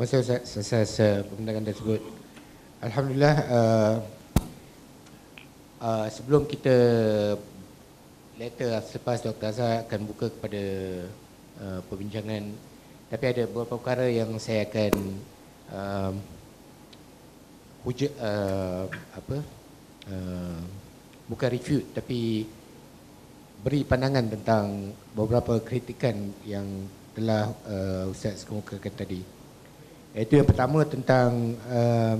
Masa selesai perkenalan tersebut. Alhamdulillah uh, uh, sebelum kita letter selepas Dr. Azhar akan buka kepada uh, perbincangan tapi ada beberapa perkara yang saya akan uh, huja, uh, apa uh, bukan review tapi beri pandangan tentang beberapa kritikan yang telah uh, Ustaz kemukakan tadi. Itu yang pertama tentang um,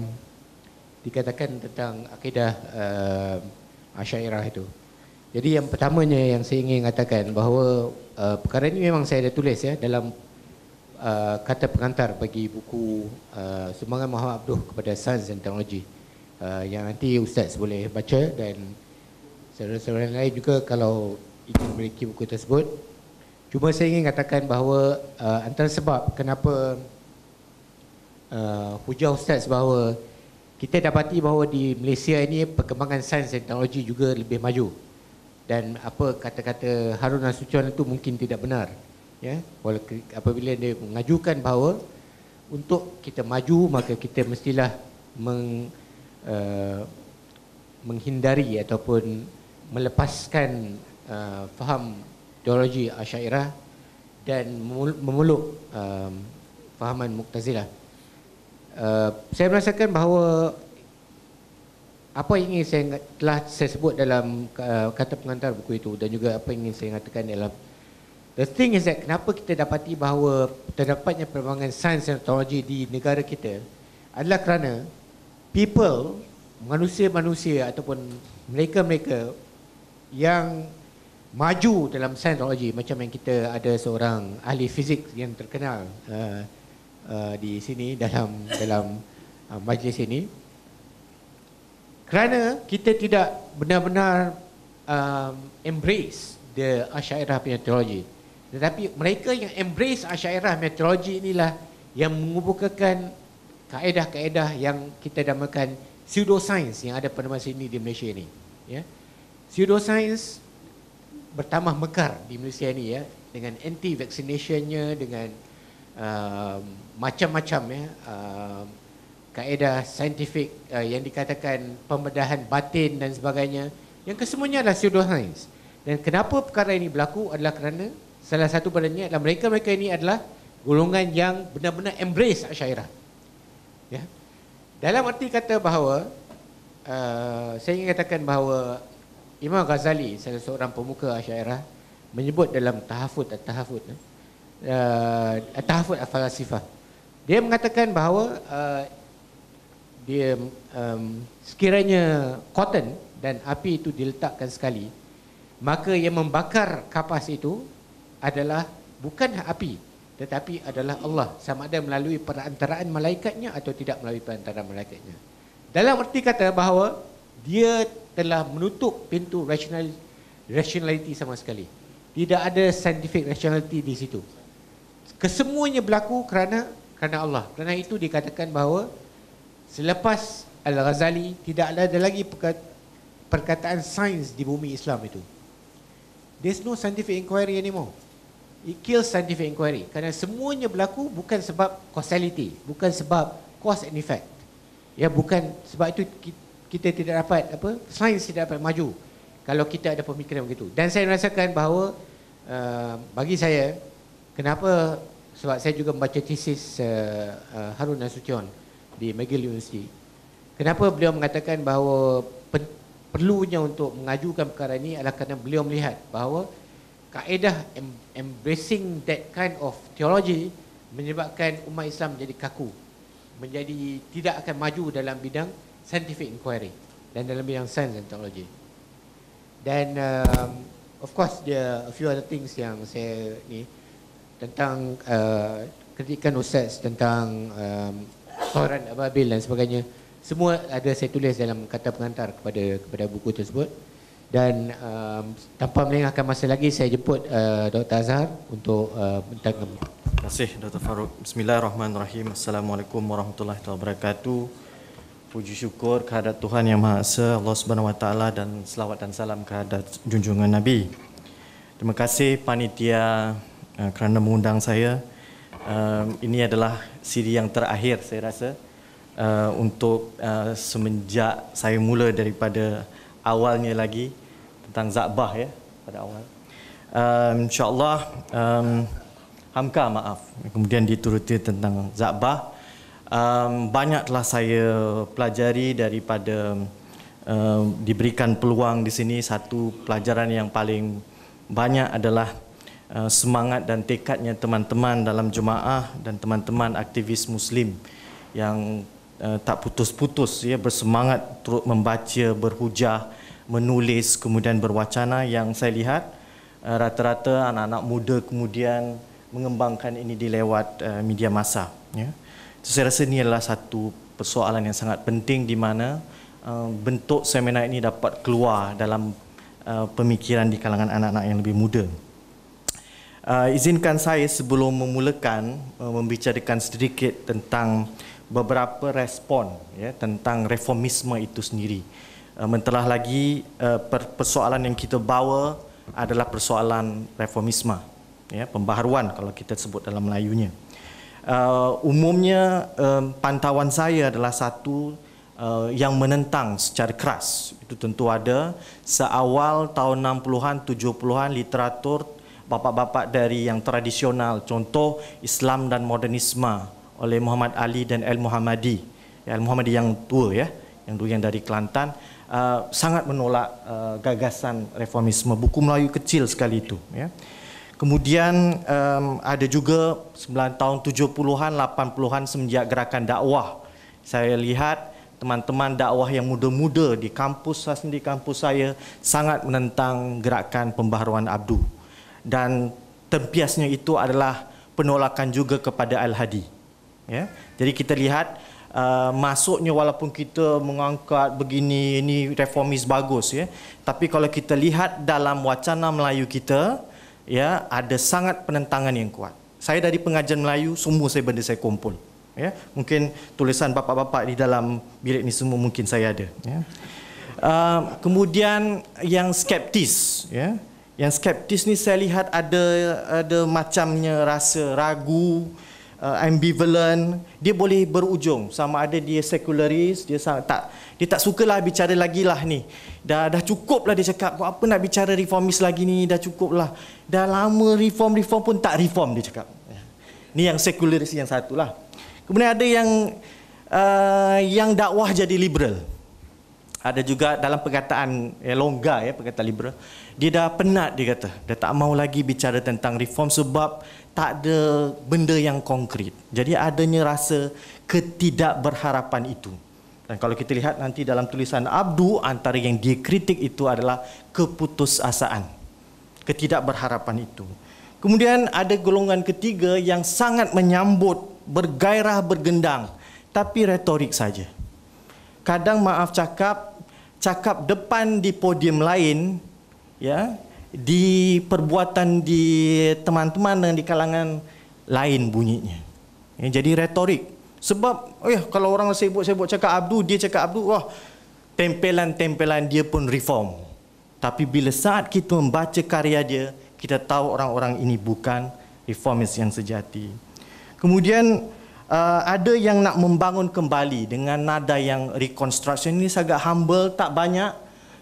dikatakan tentang akidah uh, asyairah itu. Jadi yang pertamanya yang saya ingin katakan bahawa uh, perkara ini memang saya ada tulis ya dalam uh, kata pengantar bagi buku uh, Sumbangan Muhammad Abduh kepada Sains dan Teknologi uh, yang nanti Ustaz boleh baca dan saudara-saudara lain juga kalau ingin memiliki buku tersebut. Cuma saya ingin katakan bahawa uh, antara sebab kenapa uh, hujah Ustaz bahawa kita dapati bahawa di Malaysia ini perkembangan sains dan teknologi juga lebih maju dan apa kata-kata Harun Nasution itu mungkin tidak benar ya walaupun apabila dia mengajukan bahawa untuk kita maju maka kita mestilah meng, uh, menghindari ataupun melepaskan uh, faham teologi Asyairah dan memeluk uh, fahaman Muqtazilah Eh, saya merasakan bahawa apa yang ingin saya telah saya sebut dalam uh, kata pengantar buku itu dan juga apa yang ingin saya katakan dalam the thing is that kenapa kita dapati bahawa terdapatnya perkembangan sains dan teknologi di negara kita adalah kerana people manusia-manusia ataupun mereka-mereka yang maju dalam sains teknologi macam yang kita ada seorang ahli fizik yang terkenal uh, Uh, di sini dalam dalam uh, majlis ini kerana kita tidak benar-benar um, embrace the asyairah meteorologi tetapi mereka yang embrace asyairah meteorologi inilah yang mengubahkan kaedah-kaedah yang kita namakan science yang ada pada masa ini di Malaysia ini ya yeah. pseudoscience bertambah mekar di Malaysia ini ya dengan anti vaccinationnya dengan Um, macam-macam ya uh, kaedah saintifik uh, yang dikatakan pembedahan batin dan sebagainya yang kesemuanya adalah pseudo science dan kenapa perkara ini berlaku adalah kerana salah satu padanya adalah mereka-mereka ini adalah golongan yang benar-benar embrace asyairah ya dalam arti kata bahawa uh, saya ingin katakan bahawa Imam Ghazali salah seorang pemuka asyairah menyebut dalam tahafut atau tahafut eh, ya, uh, tahfud al-falasifah. Dia mengatakan bahawa uh, dia um, sekiranya cotton dan api itu diletakkan sekali, maka yang membakar kapas itu adalah bukan api tetapi adalah Allah sama ada melalui perantaraan malaikatnya atau tidak melalui perantaraan malaikatnya. Dalam erti kata bahawa dia telah menutup pintu rationality sama sekali. Tidak ada scientific rationality di situ kesemuanya berlaku kerana kerana Allah. Kerana itu dikatakan bahawa selepas Al-Ghazali tidak ada lagi perkataan sains di bumi Islam itu. There's no scientific inquiry anymore. It kills scientific inquiry. Kerana semuanya berlaku bukan sebab causality. Bukan sebab cause and effect. Ya bukan sebab itu kita tidak dapat apa sains tidak dapat maju. Kalau kita ada pemikiran begitu. Dan saya merasakan bahawa uh, bagi saya kenapa sebab saya juga membaca tesis uh, eh, uh, eh, Harun Nasution di McGill University. Kenapa beliau mengatakan bahawa pen, perlunya untuk mengajukan perkara ini adalah kerana beliau melihat bahawa kaedah em, embracing that kind of theology menyebabkan umat Islam menjadi kaku, menjadi tidak akan maju dalam bidang scientific inquiry dan dalam bidang science and technology. Dan um, of course there a few other things yang saya ni tentang uh, kritikan Ustaz tentang uh, eh, Toran Ababil dan sebagainya semua ada saya tulis dalam kata pengantar kepada kepada buku tersebut dan um, tanpa melengahkan masa lagi saya jemput uh, Dr. Azhar untuk uh, Terima kasih Dr. Faruk Bismillahirrahmanirrahim Assalamualaikum warahmatullahi wabarakatuh Puji syukur kehadrat Tuhan Yang Maha Esa Allah Subhanahu Wa Taala dan selawat dan salam kehadrat junjungan Nabi Terima kasih panitia Ah, kerana mengundang saya. Ah, ini adalah siri yang terakhir saya rasa ah, untuk semenjak saya mula daripada awalnya lagi tentang Zabah ya pada awal. InsyaAllah Hamka maaf kemudian dituruti tentang Zabah. Banyaklah saya pelajari daripada Uh, diberikan peluang di sini satu pelajaran yang paling banyak adalah Eh, semangat dan tekadnya teman-teman dalam jemaah dan teman-teman aktivis muslim yang eh, tak putus-putus ya bersemangat terus membaca, berhujah, menulis kemudian berwacana yang saya lihat eh, rata-rata anak-anak muda kemudian mengembangkan ini di lewat media massa ya. So, saya rasa ini adalah satu persoalan yang sangat penting di mana bentuk seminar ini dapat keluar dalam pemikiran di kalangan anak-anak yang lebih muda. Uh, izinkan saya sebelum memulakan uh, membicarakan sedikit tentang beberapa respon ya tentang reformisme itu sendiri. Uh, mentelah lagi uh, persoalan yang kita bawa adalah persoalan reformisme ya pembaharuan kalau kita sebut dalam Melayunya. Uh, umumnya um, pantauan saya adalah satu uh, yang menentang secara keras. Itu tentu ada seawal tahun 60-an 70-an literatur bapak-bapak dari yang tradisional contoh Islam dan modernisme oleh Muhammad Ali dan El Muhammadi ya, El Muhammadi yang tua ya yang dulu yang dari Kelantan uh, sangat menolak uh, gagasan reformisme buku Melayu kecil sekali itu ya kemudian um, ada juga 9 tahun 70-an 80-an semenjak gerakan dakwah saya lihat teman-teman dakwah yang muda-muda di kampus saya di kampus saya sangat menentang gerakan pembaharuan Abdu dan tempiasnya itu adalah penolakan juga kepada Al-Hadi. Ya? Jadi kita lihat uh, masuknya walaupun kita mengangkat begini ini reformis bagus ya. Tapi kalau kita lihat dalam wacana Melayu kita ya ada sangat penentangan yang kuat. Saya dari pengajian Melayu semua saya benda saya kumpul ya. Mungkin tulisan bapa-bapa di dalam bilik ini semua mungkin saya ada ya. Uh, kemudian yang skeptis ya yang skeptis ni saya lihat ada ada macamnya rasa ragu uh, ambivalent dia boleh berujung sama ada dia sekularis dia tak dia tak sukalah bicara lagi lah ni dah dah cukup lah dia cakap buat apa nak bicara reformis lagi ni dah cukuplah dah lama reform reform pun tak reform dia cakap ni yang sekularis yang satulah kemudian ada yang uh, yang dakwah jadi liberal ada juga dalam perkataan yang eh, longgar ya perkataan liberal dia dah penat dia kata dia tak mau lagi bicara tentang reform sebab tak ada benda yang konkret jadi adanya rasa ketidakberharapan itu dan kalau kita lihat nanti dalam tulisan Abdu antara yang dikritik itu adalah keputusasaan ketidakberharapan itu kemudian ada golongan ketiga yang sangat menyambut bergairah bergendang tapi retorik saja kadang maaf cakap cakap depan di podium lain ya di perbuatan di teman-teman dan di kalangan lain bunyinya ya, jadi retorik sebab eh kalau orang sibuk-sibuk cakap abdu dia cakap abdu wah tempelan-tempelan dia pun reform tapi bila saat kita membaca karya dia kita tahu orang-orang ini bukan reformis yang sejati kemudian Uh, ada yang nak membangun kembali dengan nada yang reconstruction ini sangat humble tak banyak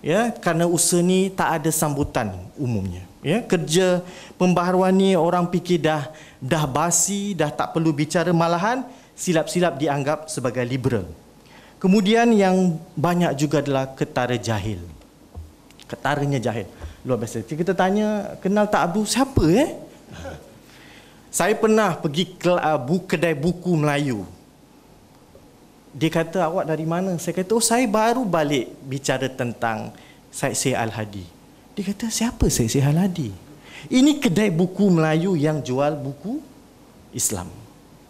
ya kerana usaha ni tak ada sambutan umumnya ya kerja pembaharuan ni orang fikir dah dah basi dah tak perlu bicara malahan silap-silap dianggap sebagai liberal kemudian yang banyak juga adalah ketara jahil ketaranya jahil luar biasa kita tanya kenal tak Abdul siapa eh saya pernah pergi ke ah, kedai buku Melayu. Dia kata, awak dari mana? Saya kata, oh saya baru balik bicara tentang Syed Syed Al-Hadi. Dia kata, siapa Syed Syed Al-Hadi? Ini kedai buku Melayu yang jual buku Islam.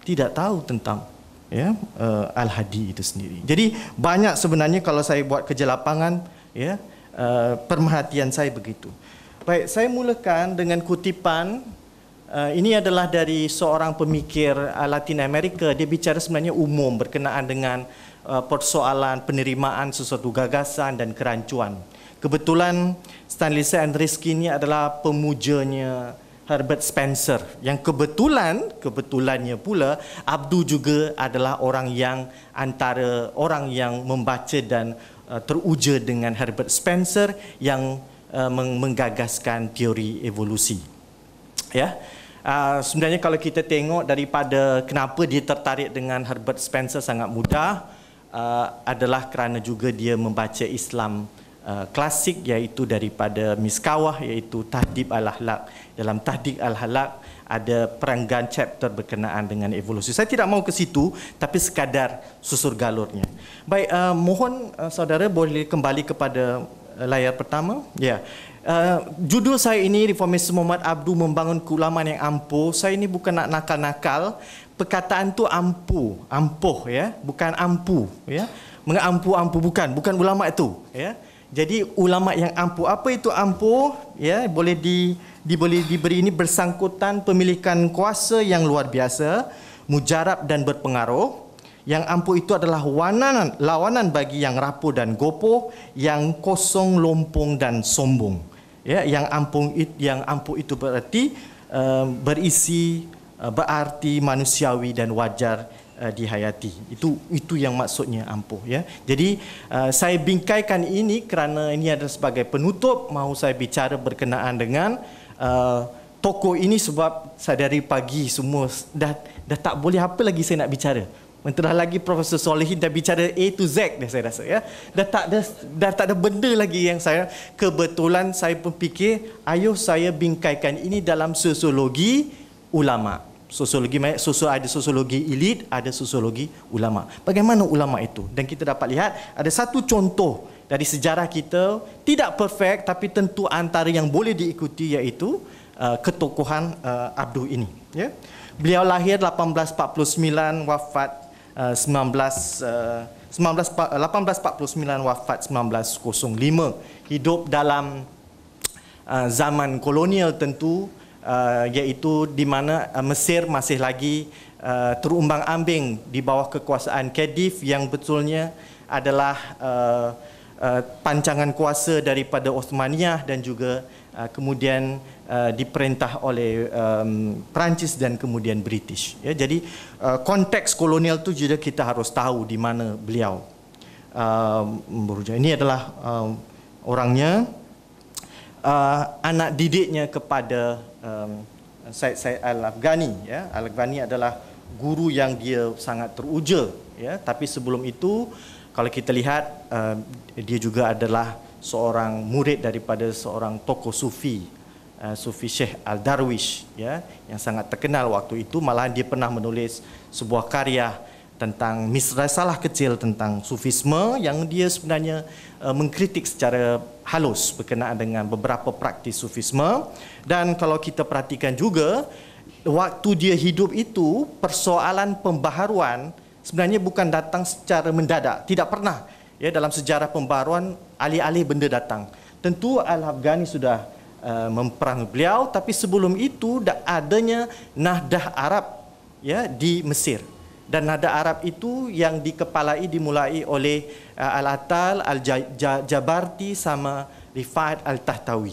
Tidak tahu tentang ya eh, Al-Hadi itu sendiri. Jadi banyak sebenarnya kalau saya buat kerja lapangan, ya eh, perhatian saya begitu. Baik, saya mulakan dengan kutipan Eh, ini adalah dari seorang pemikir uh, Latin Amerika. Dia bicara sebenarnya umum berkenaan dengan uh, persoalan penerimaan sesuatu gagasan dan kerancuan. Kebetulan Stanley and Andreski ini adalah pemujanya Herbert Spencer yang kebetulan kebetulannya pula Abdu juga adalah orang yang antara orang yang membaca dan uh, teruja dengan Herbert Spencer yang uh, menggagaskan teori evolusi. Ya. Yeah. Ah, sebenarnya kalau kita tengok daripada kenapa dia tertarik dengan Herbert Spencer sangat mudah ah, adalah kerana juga dia membaca Islam ah, klasik iaitu daripada Miskawah iaitu Tahdib Al-Halaq. Dalam Tahdib Al-Halaq ada perenggan chapter berkenaan dengan evolusi. Saya tidak mau ke situ tapi sekadar susur galurnya. Baik, uh, mohon uh, saudara boleh kembali kepada layar pertama. Ya. Yeah. Uh, judul saya ini Reformis Muhammad Abdul Membangun Keulaman yang Ampuh. Saya ini bukan nak nakal-nakal. Perkataan tu ampuh, ampuh ya, bukan ampu ya. Mengampu ampu bukan, bukan ulama itu ya. Jadi ulama yang ampuh. Apa itu ampuh? Ya, boleh di, di boleh diberi ini bersangkutan pemilikan kuasa yang luar biasa, mujarab dan berpengaruh. Yang ampuh itu adalah wanan, lawanan bagi yang rapuh dan gopoh, yang kosong, lompong dan sombong. Ya, yang ampuh yang ampuh itu berarti uh, berisi uh, berarti manusiawi dan wajar uh, dihayati. Itu itu yang maksudnya ampuh ya. Jadi uh, saya bingkaikan ini kerana ini ada sebagai penutup mahu saya bicara berkenaan dengan uh, toko ini sebab saya dari pagi semua dah dah tak boleh apa lagi saya nak bicara Mentera lagi Profesor Solehin dah bicara A to Z dah saya rasa ya. Dah tak ada dah tak ada benda lagi yang saya kebetulan saya pun fikir ayuh saya bingkaikan ini dalam sosiologi ulama. Sosiologi sosial ada sosiologi elit, ada sosiologi ulama. Bagaimana ulama itu? Dan kita dapat lihat ada satu contoh dari sejarah kita tidak perfect tapi tentu antara yang boleh diikuti iaitu uh, ketokohan uh, Abdul ini ya. Beliau lahir 1849 wafat 1900 uh, 19, uh, 1849 wafat 1905 hidup dalam uh, zaman kolonial tentu uh, iaitu di mana uh, Mesir masih lagi uh, terumbang ambing di bawah kekuasaan Kadif yang betulnya adalah uh, uh, pancangan kuasa daripada Osmaniyah dan juga uh, kemudian Uh, diperintah oleh um, Perancis dan kemudian British. Ya, jadi uh, konteks kolonial itu juga kita harus tahu di mana beliau uh, um, berujar. Ini adalah uh, orangnya, uh, anak didiknya kepada um, Said, Said Al-Afghani. Ya. Al-Afghani adalah guru yang dia sangat teruja. Ya. Tapi sebelum itu, kalau kita lihat, uh, dia juga adalah seorang murid daripada seorang tokoh sufi Uh, sufi Sheikh Al Darwish ya yang sangat terkenal waktu itu malah dia pernah menulis sebuah karya tentang misrasalah kecil tentang sufisme yang dia sebenarnya uh, mengkritik secara halus berkenaan dengan beberapa praktis sufisme dan kalau kita perhatikan juga waktu dia hidup itu persoalan pembaharuan sebenarnya bukan datang secara mendadak tidak pernah ya dalam sejarah pembaharuan alih-alih benda datang tentu Al-Afghani sudah Eh, memperang beliau tapi sebelum itu dah adanya nahdah Arab ya di Mesir dan Nahdah Arab itu yang dikepalai dimulai oleh uh, Al-Atal, Al-Jabarti sama Rifat Al-Tahtawi.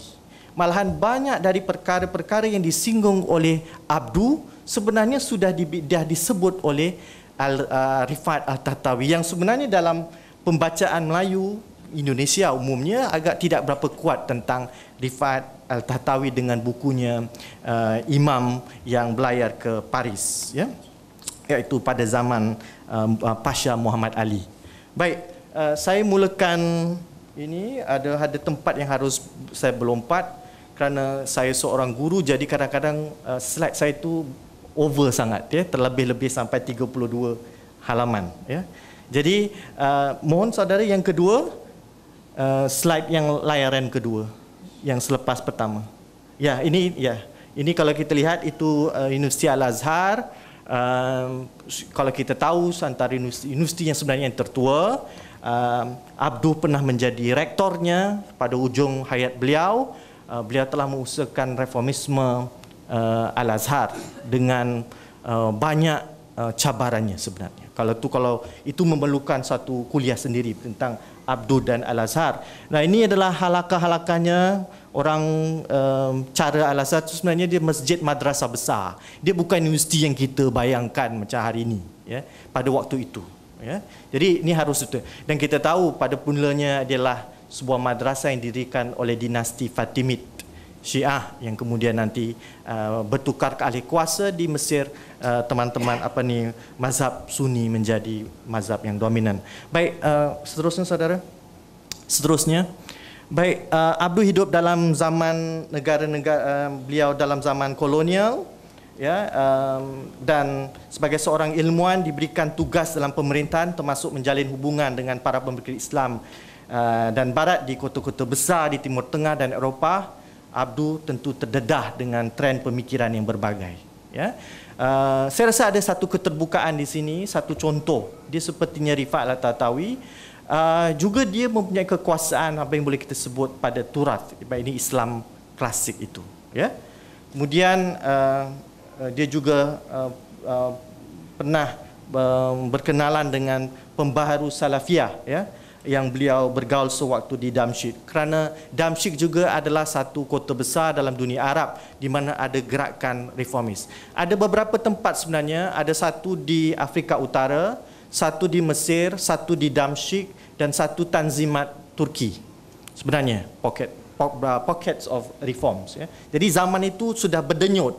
Malahan banyak dari perkara-perkara yang disinggung oleh Abdu sebenarnya sudah dibidah disebut oleh Al, uh, Rifat Al-Tahtawi yang sebenarnya dalam pembacaan Melayu Indonesia umumnya agak tidak berapa kuat tentang Rifat Al-Tahtawi dengan bukunya uh, Imam yang belayar ke Paris ya iaitu pada zaman um, uh, Pasha Muhammad Ali. Baik, uh, saya mulakan ini ada ada tempat yang harus saya berlompat kerana saya seorang guru jadi kadang-kadang uh, slide saya itu over sangat ya terlebih-lebih sampai 32 halaman ya. Jadi uh, mohon saudara yang kedua uh, slide yang layaran kedua yang selepas pertama. Ya, ini ya. Ini kalau kita lihat itu uh, Universiti Al-Azhar. Um, kalau kita tahu antara universiti, universiti yang sebenarnya yang tertua, um, Abdul pernah menjadi rektornya pada ujung hayat beliau. Uh, beliau telah mengusahakan reformisme uh, Al-Azhar dengan uh, banyak uh, cabarannya sebenarnya. Kalau tu kalau itu memerlukan satu kuliah sendiri tentang Abdul dan Al-Azhar. Nah, ini adalah halakah-halakahnya orang um, cara Al-Azhar itu sebenarnya dia masjid madrasah besar. Dia bukan universiti yang kita bayangkan macam hari ini, ya, pada waktu itu, ya. Jadi ini harus betul. Dan kita tahu pada punlanya adalah sebuah madrasah yang didirikan oleh dinasti Fatimid Syiah yang kemudian nanti uh, bertukar ke ahli kuasa di Mesir Uh, teman-teman uh, apa ni mazhab sunni menjadi mazhab yang dominan. Baik uh, seterusnya saudara. Seterusnya baik uh, Abu hidup dalam zaman negara-negara uh, beliau dalam zaman kolonial ya um, dan sebagai seorang ilmuwan diberikan tugas dalam pemerintahan termasuk menjalin hubungan dengan para pemikir Islam uh, dan barat di kota-kota besar di timur tengah dan Eropah Abdul tentu terdedah dengan tren pemikiran yang berbagai ya Uh, saya rasa ada satu keterbukaan di sini, satu contoh. Dia sepertinya Rifat Latatawi. Uh, ah, juga dia mempunyai kekuasaan apa yang boleh kita sebut pada turat. Baik ini Islam klasik itu. Ya. Kemudian uh, dia juga uh, uh, pernah uh, berkenalan dengan pembaharu salafiah. Ya yang beliau bergaul sewaktu di Damsyik kerana Damsyik juga adalah satu kota besar dalam dunia Arab di mana ada gerakan reformis. Ada beberapa tempat sebenarnya, ada satu di Afrika Utara, satu di Mesir, satu di Damsyik dan satu Tanzimat Turki. Sebenarnya pocket uh, pockets of reforms ya. Jadi zaman itu sudah berdenyut.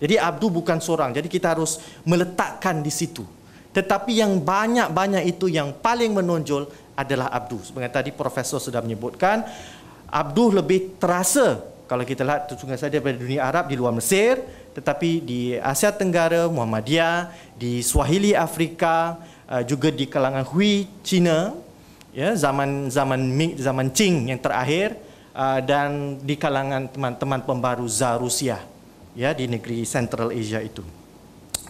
Jadi Abdu bukan seorang. Jadi kita harus meletakkan di situ. Tetapi yang banyak-banyak itu yang paling menonjol adalah Abdu. Sebenarnya tadi Profesor sudah menyebutkan, Abdu lebih terasa kalau kita lihat tersungguh saja daripada dunia Arab di luar Mesir, tetapi di Asia Tenggara, Muhammadiyah, di Swahili Afrika, eh, juga di kalangan Hui China ya, zaman zaman Ming, zaman Qing yang terakhir, eh, dan di kalangan teman-teman pembaru Zarusia ya, di negeri Central Asia itu.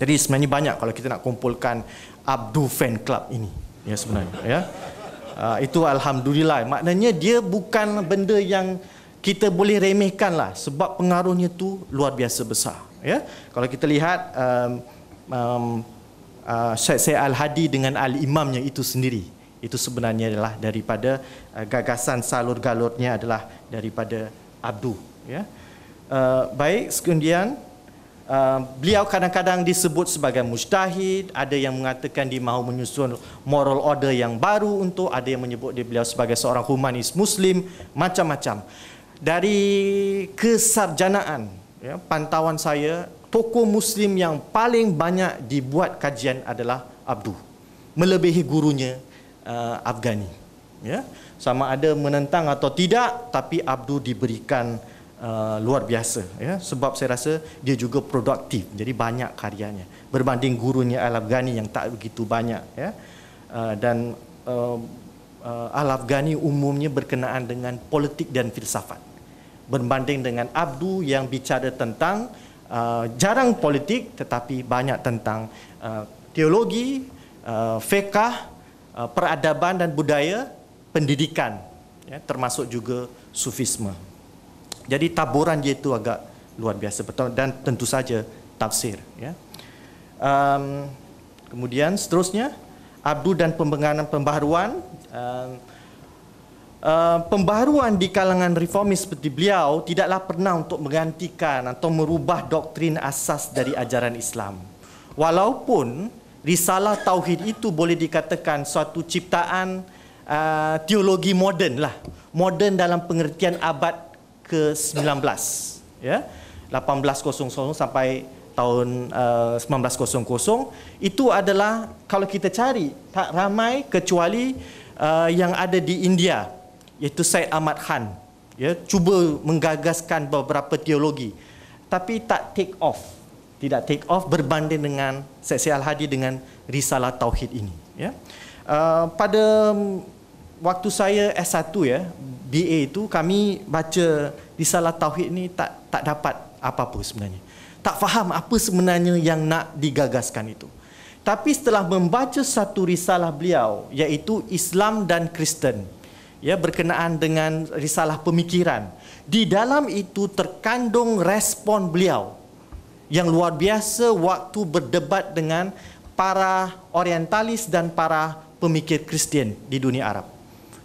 Jadi sebenarnya banyak kalau kita nak kumpulkan Abdu Fan Club ini. Ya sebenarnya. Ya. Uh, itu Alhamdulillah. Maknanya dia bukan benda yang kita boleh remehkan lah. Sebab pengaruhnya tu luar biasa besar. Ya. Kalau kita lihat um, um, uh, Syed Syed Al-Hadi dengan Al-Imamnya itu sendiri. Itu sebenarnya adalah daripada uh, gagasan salur-galurnya adalah daripada Abdu. Ya. Uh, baik, sekundian. Uh, Uh, beliau kadang-kadang disebut sebagai mujtahid, ada yang mengatakan dia mahu menyusun moral order yang baru untuk ada yang menyebut dia beliau sebagai seorang humanis muslim, macam-macam. Dari kesarjanaan, ya, pantauan saya, tokoh muslim yang paling banyak dibuat kajian adalah Abdul, Melebihi gurunya uh, Afghani. Ya. Sama ada menentang atau tidak, tapi Abdul diberikan uh, luar biasa ya sebab saya rasa dia juga produktif jadi banyak karyanya berbanding gurunya Al-Afghani yang tak begitu banyak ya uh, dan uh, uh, Al-Afghani umumnya berkenaan dengan politik dan filsafat berbanding dengan Abdu yang bicara tentang uh, jarang politik tetapi banyak tentang uh, teologi uh, fiqh uh, peradaban dan budaya pendidikan ya termasuk juga sufisme jadi taburan dia itu agak luar biasa betul dan tentu saja tafsir ya. Um, kemudian seterusnya abdu dan pembenganan pembaharuan um, Uh, pembaharuan di kalangan reformis seperti beliau tidaklah pernah untuk menggantikan atau merubah doktrin asas dari ajaran Islam. Walaupun risalah tauhid itu boleh dikatakan suatu ciptaan uh, teologi moden lah, moden dalam pengertian abad ke-19 ya 1800 sampai tahun uh, eh, 1900 itu adalah kalau kita cari tak ramai kecuali uh, yang ada di India iaitu Said Ahmad Khan ya cuba menggagaskan beberapa teologi tapi tak take off tidak take off berbanding dengan Said Al-Hadi dengan risalah tauhid ini ya uh, pada waktu saya S1 ya, BA itu kami baca di risalah tauhid ni tak tak dapat apa-apa sebenarnya. Tak faham apa sebenarnya yang nak digagaskan itu. Tapi setelah membaca satu risalah beliau iaitu Islam dan Kristen ya berkenaan dengan risalah pemikiran. Di dalam itu terkandung respon beliau yang luar biasa waktu berdebat dengan para orientalis dan para pemikir Kristian di dunia Arab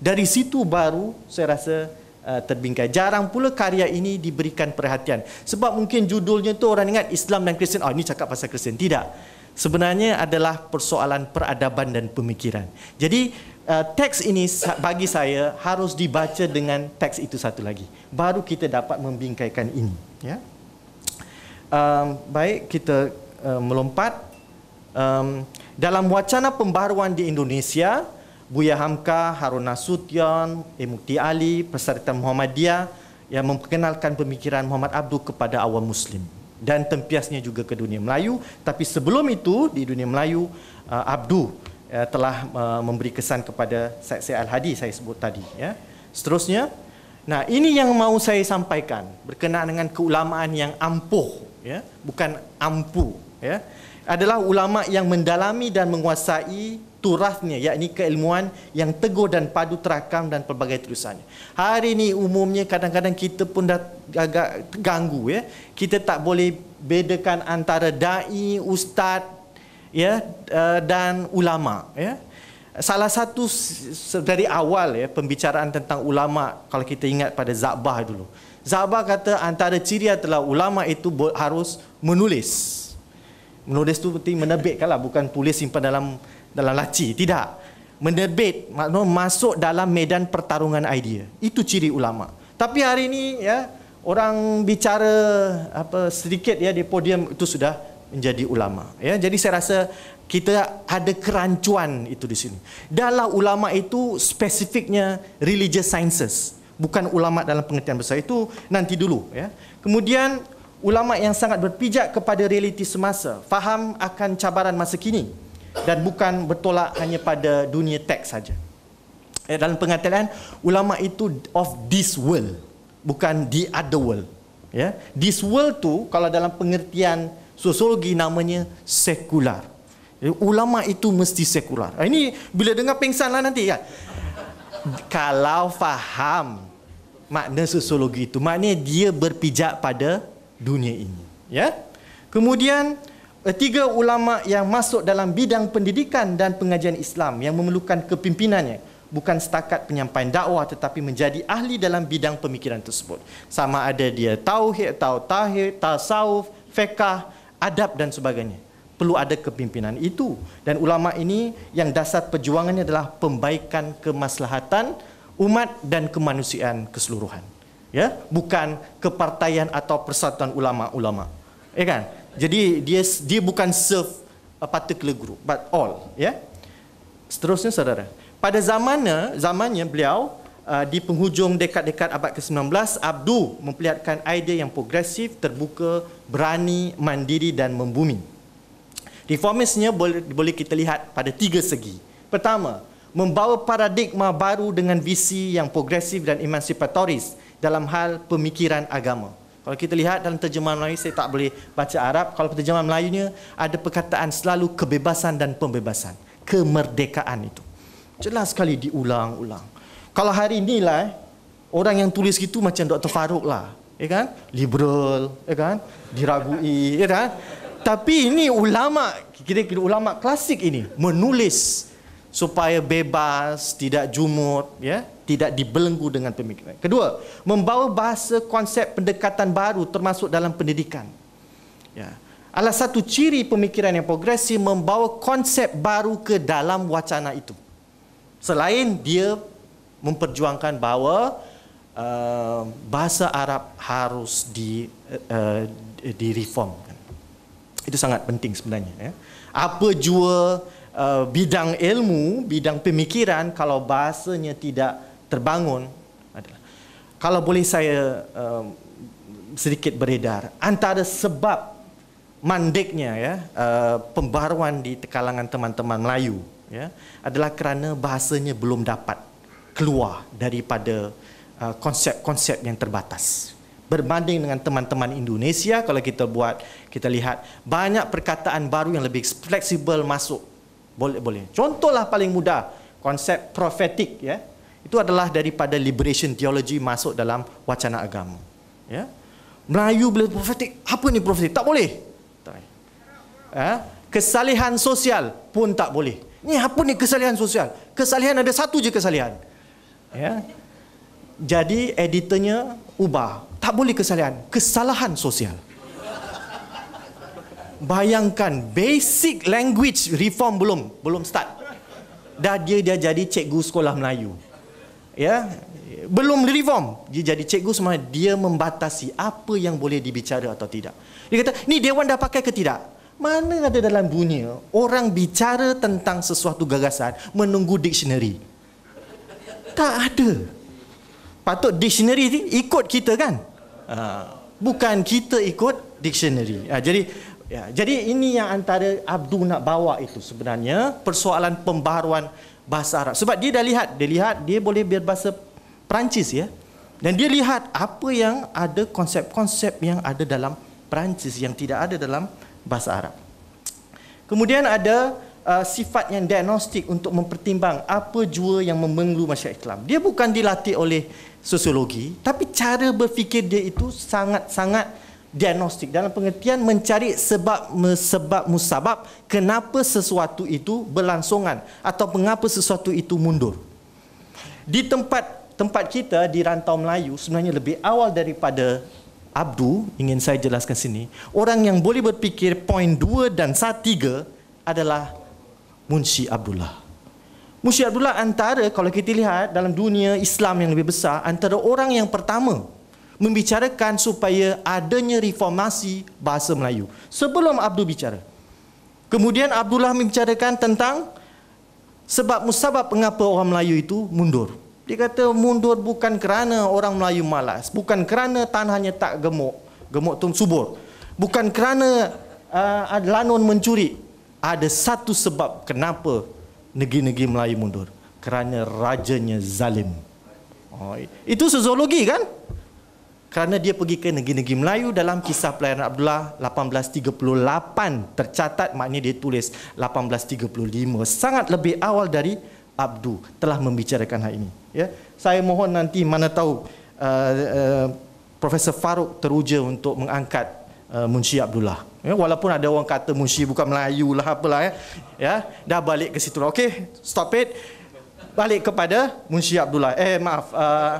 dari situ baru saya rasa uh, terbingkai jarang pula karya ini diberikan perhatian sebab mungkin judulnya tu orang ingat Islam dan Kristian oh ini cakap pasal Kristian tidak sebenarnya adalah persoalan peradaban dan pemikiran jadi uh, teks ini bagi saya harus dibaca dengan teks itu satu lagi baru kita dapat membingkaikan ini ya um, baik kita uh, melompat um, dalam wacana pembaruan di Indonesia Buya Hamka, Harun Nasution, Emukti Ali, Persatuan Muhammadiyah yang memperkenalkan pemikiran Muhammad Abdul kepada awam Muslim dan tempiasnya juga ke dunia Melayu. Tapi sebelum itu di dunia Melayu, uh, Abdul uh, telah uh, memberi kesan kepada Syekh Al-Hadi saya sebut tadi. Ya. Seterusnya, nah ini yang mau saya sampaikan berkenaan dengan keulamaan yang ampuh, ya. bukan ampuh. Ya adalah ulama yang mendalami dan menguasai turasnya yakni keilmuan yang teguh dan padu terakam dan pelbagai terusannya. Hari ini umumnya kadang-kadang kita pun dah agak terganggu ya. Kita tak boleh bedakan antara dai, ustaz ya eh, dan ulama ya. Salah satu dari awal ya pembicaraan tentang ulama kalau kita ingat pada Zabah dulu. Zabah kata antara ciri adalah ulama itu harus menulis. Menulis tu penting menerbitkan lah Bukan tulis simpan dalam dalam laci Tidak Menerbit makna Masuk dalam medan pertarungan idea Itu ciri ulama' Tapi hari ini ya Orang bicara apa sedikit ya di podium itu sudah menjadi ulama. Ya, jadi saya rasa kita ada kerancuan itu di sini. Dalam ulama itu spesifiknya religious sciences, bukan ulama dalam pengertian besar itu nanti dulu. Ya. Kemudian ulama yang sangat berpijak kepada realiti semasa, faham akan cabaran masa kini dan bukan bertolak hanya pada dunia teks saja. Eh, dalam pengertian ulama itu of this world, bukan the other world. yeah? this world tu kalau dalam pengertian sosiologi namanya sekular. Jadi, eh, ulama itu mesti sekular. Ah, ini bila dengar pingsan lah nanti kan. kalau faham makna sosiologi itu, maknanya dia berpijak pada dunia ini. Ya. Kemudian eh, tiga ulama yang masuk dalam bidang pendidikan dan pengajian Islam yang memerlukan kepimpinannya bukan setakat penyampaian dakwah tetapi menjadi ahli dalam bidang pemikiran tersebut. Sama ada dia tauhid atau tahir, tasawuf, fiqh, adab dan sebagainya. Perlu ada kepimpinan itu dan ulama ini yang dasar perjuangannya adalah pembaikan kemaslahatan umat dan kemanusiaan keseluruhan ya bukan kepartaian atau persatuan ulama-ulama ya kan jadi dia dia bukan serve a particular group but all ya seterusnya saudara pada zamannya zamannya beliau uh, di penghujung dekad-dekad abad ke-19 Abdu memperlihatkan idea yang progresif, terbuka, berani, mandiri dan membumi. Reformisnya boleh boleh kita lihat pada tiga segi. Pertama, membawa paradigma baru dengan visi yang progresif dan emansipatoris dalam hal pemikiran agama. Kalau kita lihat dalam terjemahan Melayu, saya tak boleh baca Arab. Kalau terjemahan Melayunya, ada perkataan selalu kebebasan dan pembebasan. Kemerdekaan itu. Jelas sekali diulang-ulang. Kalau hari inilah, eh, orang yang tulis gitu macam Dr. Faruk lah. Ya kan? Liberal, ya kan? Diragui, ya kan? Tapi ini ulama, kira-kira ulama klasik ini menulis supaya bebas, tidak jumut, ya, tidak dibelenggu dengan pemikiran. Kedua, membawa bahasa konsep pendekatan baru termasuk dalam pendidikan. Ya. Adalah satu ciri pemikiran yang progresif membawa konsep baru ke dalam wacana itu. Selain dia memperjuangkan bahawa uh, bahasa Arab harus di uh, direform. Itu sangat penting sebenarnya, ya. Apa jua Uh, bidang ilmu, bidang pemikiran kalau bahasanya tidak terbangun adalah kalau boleh saya uh, sedikit beredar antara sebab mandeknya ya uh, pembaruan di kalangan teman-teman Melayu ya adalah kerana bahasanya belum dapat keluar daripada uh, konsep-konsep yang terbatas berbanding dengan teman-teman Indonesia kalau kita buat kita lihat banyak perkataan baru yang lebih fleksibel masuk boleh boleh. Contohlah paling mudah konsep profetik, ya. Itu adalah daripada liberation theology masuk dalam wacana agama. Ya. Melayu boleh profetik, Apa ni prophetic? Tak boleh. Ya. Kesalihan sosial pun tak boleh. Ni apa ni kesalihan sosial? Kesalihan ada satu je kesalihan. Ya. Jadi editornya ubah. Tak boleh kesalahan, kesalahan sosial. Bayangkan basic language reform belum belum start. Dah dia dia jadi cikgu sekolah Melayu. Ya. Belum reform, dia jadi cikgu semua dia membatasi apa yang boleh dibicara atau tidak. Dia kata, "Ni dewan dah pakai ke tidak?" Mana ada dalam bunyi orang bicara tentang sesuatu gagasan menunggu dictionary? Tak ada. Patut dictionary ni ikut kita kan? Ah, bukan kita ikut dictionary. Ah, jadi Ya, jadi ini yang antara Abdul nak bawa itu sebenarnya persoalan pembaruan bahasa Arab. Sebab dia dah lihat, dia lihat dia boleh berbahasa Perancis ya. Dan dia lihat apa yang ada konsep-konsep yang ada dalam Perancis yang tidak ada dalam bahasa Arab. Kemudian ada uh, sifat yang diagnostik untuk mempertimbang apa jua yang memenglu masyarakat Islam. Dia bukan dilatih oleh sosiologi, tapi cara berfikir dia itu sangat-sangat diagnostik dalam pengertian mencari sebab sebab musabab kenapa sesuatu itu berlangsungan atau mengapa sesuatu itu mundur. Di tempat tempat kita di rantau Melayu sebenarnya lebih awal daripada Abdu ingin saya jelaskan sini orang yang boleh berfikir poin 2 dan 3 adalah Munshi Abdullah. Munshi Abdullah antara kalau kita lihat dalam dunia Islam yang lebih besar antara orang yang pertama membicarakan supaya adanya reformasi bahasa Melayu sebelum Abdul bicara. Kemudian Abdullah membicarakan tentang sebab musabab mengapa orang Melayu itu mundur. Dia kata mundur bukan kerana orang Melayu malas, bukan kerana tanahnya tak gemuk, gemuk tu subur. Bukan kerana uh, lanun mencuri. Ada satu sebab kenapa negeri-negeri Melayu mundur. Kerana rajanya zalim. Oh, itu sosiologi kan? kerana dia pergi ke negeri-negeri Melayu dalam kisah pelayanan Abdullah 1838 tercatat maknanya dia tulis 1835 sangat lebih awal dari Abdu telah membicarakan hal ini ya saya mohon nanti mana tahu uh, uh, Profesor Faruk teruja untuk mengangkat uh, Munshi Abdullah ya walaupun ada orang kata Munshi bukan Melayu lah apalah ya ya dah balik ke situ okey stop it balik kepada Munshi Abdullah eh maaf uh,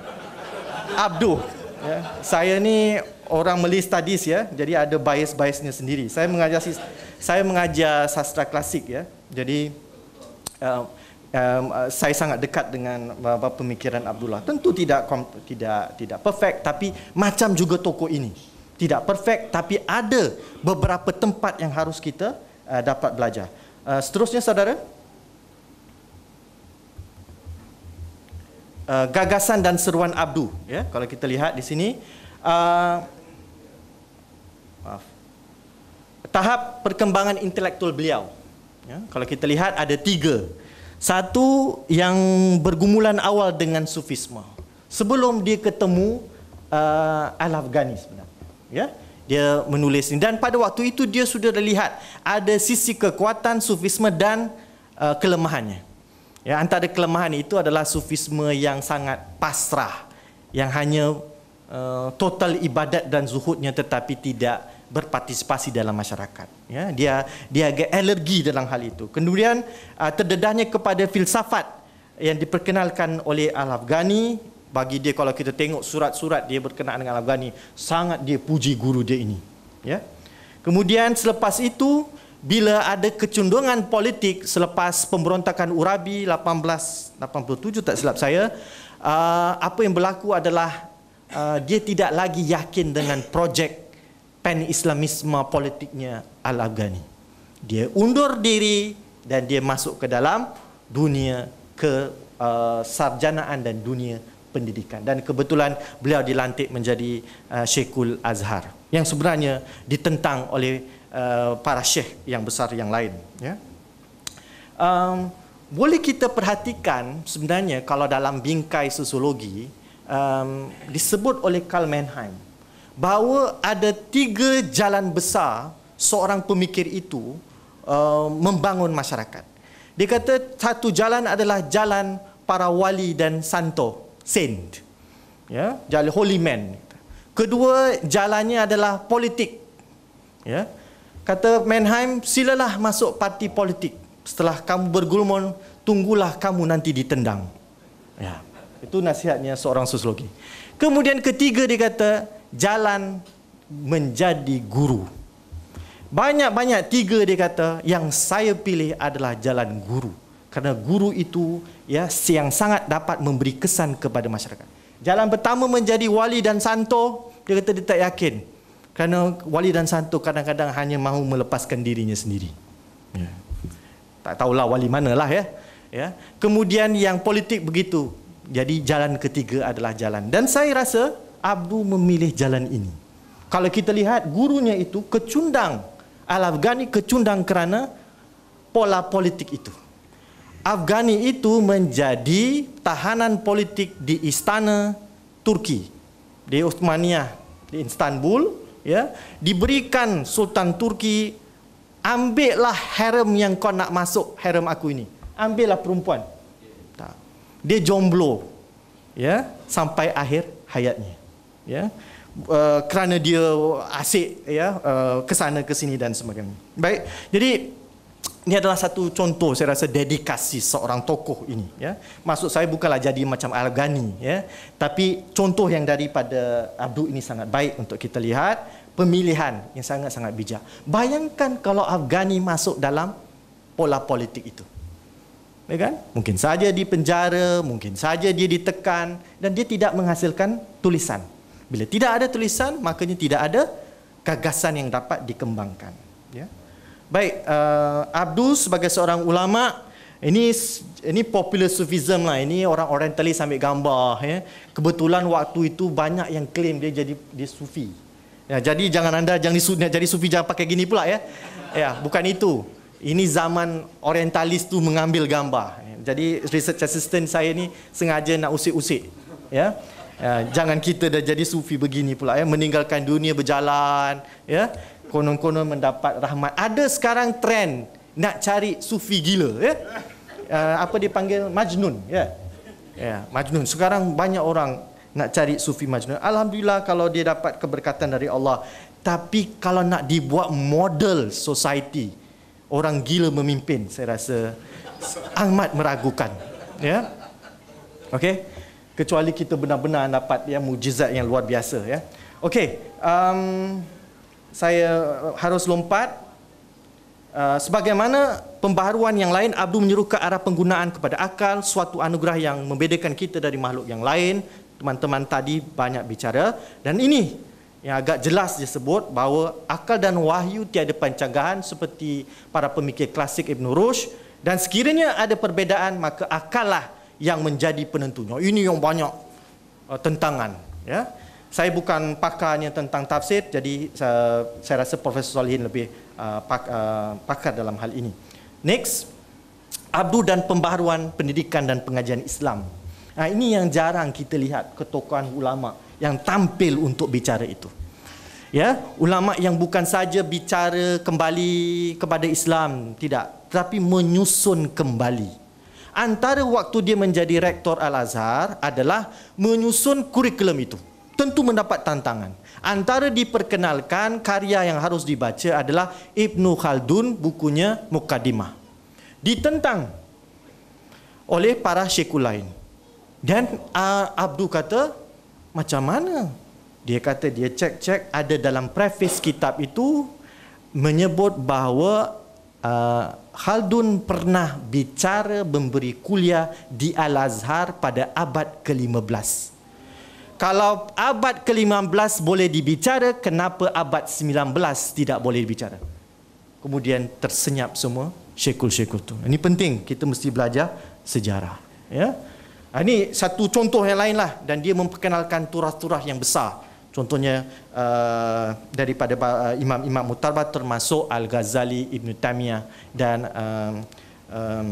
Abdu Ya. Saya ni orang Malay Studies ya. Jadi ada bias-biasnya sendiri. Saya mengajar saya mengajar sastra klasik ya. Jadi um, um, uh, saya sangat dekat dengan uh, apa pemikiran Abdullah. Tentu tidak tidak tidak perfect tapi macam juga toko ini. Tidak perfect tapi ada beberapa tempat yang harus kita uh, dapat belajar. Uh, seterusnya saudara, uh, gagasan dan seruan Abdu ya kalau kita lihat di sini uh, maaf tahap perkembangan intelektual beliau ya kalau kita lihat ada tiga satu yang bergumulan awal dengan sufisme sebelum dia ketemu uh, Al-Afghani sebenarnya ya dia menulis ini dan pada waktu itu dia sudah lihat ada sisi kekuatan sufisme dan uh, kelemahannya Ya, antara kelemahan itu adalah sufisme yang sangat pasrah yang hanya uh, total ibadat dan zuhudnya tetapi tidak berpartisipasi dalam masyarakat. Ya, dia dia agak alergi dalam hal itu. Kemudian uh, terdedahnya kepada filsafat yang diperkenalkan oleh Al-Afghani bagi dia kalau kita tengok surat-surat dia berkenaan dengan Al-Afghani sangat dia puji guru dia ini. Ya. Kemudian selepas itu bila ada kecundungan politik selepas pemberontakan Urabi 1887 tak silap saya uh, apa yang berlaku adalah uh, dia tidak lagi yakin dengan projek pan islamisme politiknya Al Afghani dia undur diri dan dia masuk ke dalam dunia ke uh, sarjanaan dan dunia pendidikan dan kebetulan beliau dilantik menjadi Sheikhul Azhar yang sebenarnya ditentang oleh Uh, para syekh yang besar yang lain ya um, boleh kita perhatikan sebenarnya kalau dalam bingkai sosiologi um, disebut oleh Karl Mannheim bahawa ada tiga jalan besar seorang pemikir itu uh, membangun masyarakat. Dia kata satu jalan adalah jalan para wali dan santo, saint. Ya, jalan holy man. Kedua jalannya adalah politik. Ya. Kata Menheim, silalah masuk parti politik. Setelah kamu bergulmon, tunggulah kamu nanti ditendang. Ya, itu nasihatnya seorang sosiologi. Kemudian ketiga dia kata, jalan menjadi guru. Banyak-banyak tiga dia kata, yang saya pilih adalah jalan guru. Kerana guru itu ya yang sangat dapat memberi kesan kepada masyarakat. Jalan pertama menjadi wali dan santo, dia kata dia tak yakin. Kerana wali dan santu kadang-kadang hanya mahu melepaskan dirinya sendiri. Ya. Tak tahulah wali manalah ya. ya. Kemudian yang politik begitu. Jadi jalan ketiga adalah jalan. Dan saya rasa Abdu memilih jalan ini. Kalau kita lihat gurunya itu kecundang. Al-Afghani kecundang kerana pola politik itu. Afghani itu menjadi tahanan politik di istana Turki. Di Uthmaniyah, di Istanbul, ya diberikan sultan turki ambillah harem yang kau nak masuk harem aku ini ambillah perempuan tak dia jomblo ya sampai akhir hayatnya ya uh, kerana dia asyik ya uh, ke sana ke sini dan sebagainya baik jadi ini adalah satu contoh saya rasa dedikasi seorang tokoh ini ya. Maksud saya bukanlah jadi macam Al-Ghani ya, tapi contoh yang daripada Abdul ini sangat baik untuk kita lihat pemilihan yang sangat-sangat bijak. Bayangkan kalau Afghani masuk dalam pola politik itu. Ya kan? Mungkin saja di penjara, mungkin saja dia ditekan dan dia tidak menghasilkan tulisan. Bila tidak ada tulisan, makanya tidak ada gagasan yang dapat dikembangkan, ya. Baik, uh, Abdul sebagai seorang ulama ini ini popular sufism lah. Ini orang orientalis ambil gambar ya. Kebetulan waktu itu banyak yang claim dia jadi dia sufi. Ya, jadi jangan anda jangan disu, jadi sufi jangan pakai gini pula ya. Ya, bukan itu. Ini zaman orientalis tu mengambil gambar. Jadi research assistant saya ni sengaja nak usik-usik. Ya. ya. jangan kita dah jadi sufi begini pula ya, meninggalkan dunia berjalan, ya konon-konon mendapat rahmat. Ada sekarang trend nak cari sufi gila ya. Uh, apa dia panggil majnun ya. Ya, majnun. Sekarang banyak orang nak cari sufi majnun. Alhamdulillah kalau dia dapat keberkatan dari Allah. Tapi kalau nak dibuat model society orang gila memimpin, saya rasa amat meragukan. Ya. Okey. Kecuali kita benar-benar dapat ya mujizat yang luar biasa ya. Okey. Um, saya uh, harus lompat. Uh, sebagaimana pembaharuan yang lain, Abdul menyuruh ke arah penggunaan kepada akal, suatu anugerah yang membedakan kita dari makhluk yang lain. Teman-teman tadi banyak bicara. Dan ini yang agak jelas disebut bahawa akal dan wahyu tiada pancagahan seperti para pemikir klasik Ibn Rush. Dan sekiranya ada perbedaan, maka akallah yang menjadi penentunya. Ini yang banyak uh, tentangan. Ya saya bukan pakarnya tentang tafsir jadi saya, eh, saya rasa Profesor Solihin lebih uh, pak, uh, pakar dalam hal ini next abdu dan pembaharuan pendidikan dan pengajian Islam nah ini yang jarang kita lihat ketokohan ulama yang tampil untuk bicara itu ya ulama yang bukan saja bicara kembali kepada Islam tidak tetapi menyusun kembali antara waktu dia menjadi rektor Al-Azhar adalah menyusun kurikulum itu tentu mendapat tantangan. Antara diperkenalkan karya yang harus dibaca adalah Ibnu Khaldun bukunya Muqaddimah. Ditentang oleh para syekhul lain. Dan uh, Abdul kata, macam mana? Dia kata dia cek-cek ada dalam preface kitab itu menyebut bahawa uh, Khaldun pernah bicara memberi kuliah di Al-Azhar pada abad ke-15 kalau abad ke-15 boleh dibicara, kenapa abad 19 tidak boleh dibicara? Kemudian tersenyap semua syekul-syekul tu. Ini penting, kita mesti belajar sejarah. Ya? Ah, ini satu contoh yang lain lah. Dan dia memperkenalkan turah-turah yang besar. Contohnya uh, daripada uh, ah, Imam-Imam Mutarbah termasuk Al-Ghazali, Ibn Tamiyah dan um, um,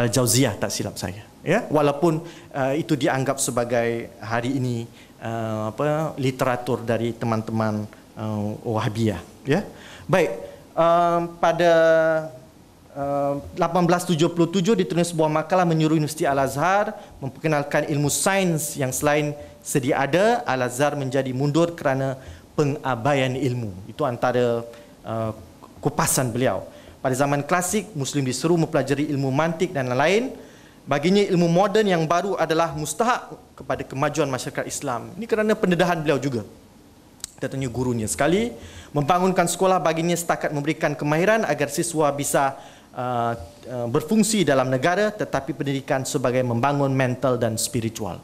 Al-Jawziyah tak silap saya ya walaupun uh, itu dianggap sebagai hari ini uh, apa literatur dari teman-teman uh, Wahabiyah ya baik um, pada uh, 1877 ditulis sebuah makalah menyuruh Universiti Al-Azhar memperkenalkan ilmu sains yang selain sedia ada Al-Azhar menjadi mundur kerana pengabaian ilmu itu antara uh, kupasan beliau pada zaman klasik muslim disuruh mempelajari ilmu mantik dan lain-lain Baginya ilmu moden yang baru adalah mustahak kepada kemajuan masyarakat Islam. Ini kerana pendedahan beliau juga. Kita tanya gurunya sekali. Membangunkan sekolah baginya setakat memberikan kemahiran agar siswa bisa uh, uh, berfungsi dalam negara tetapi pendidikan sebagai membangun mental dan spiritual.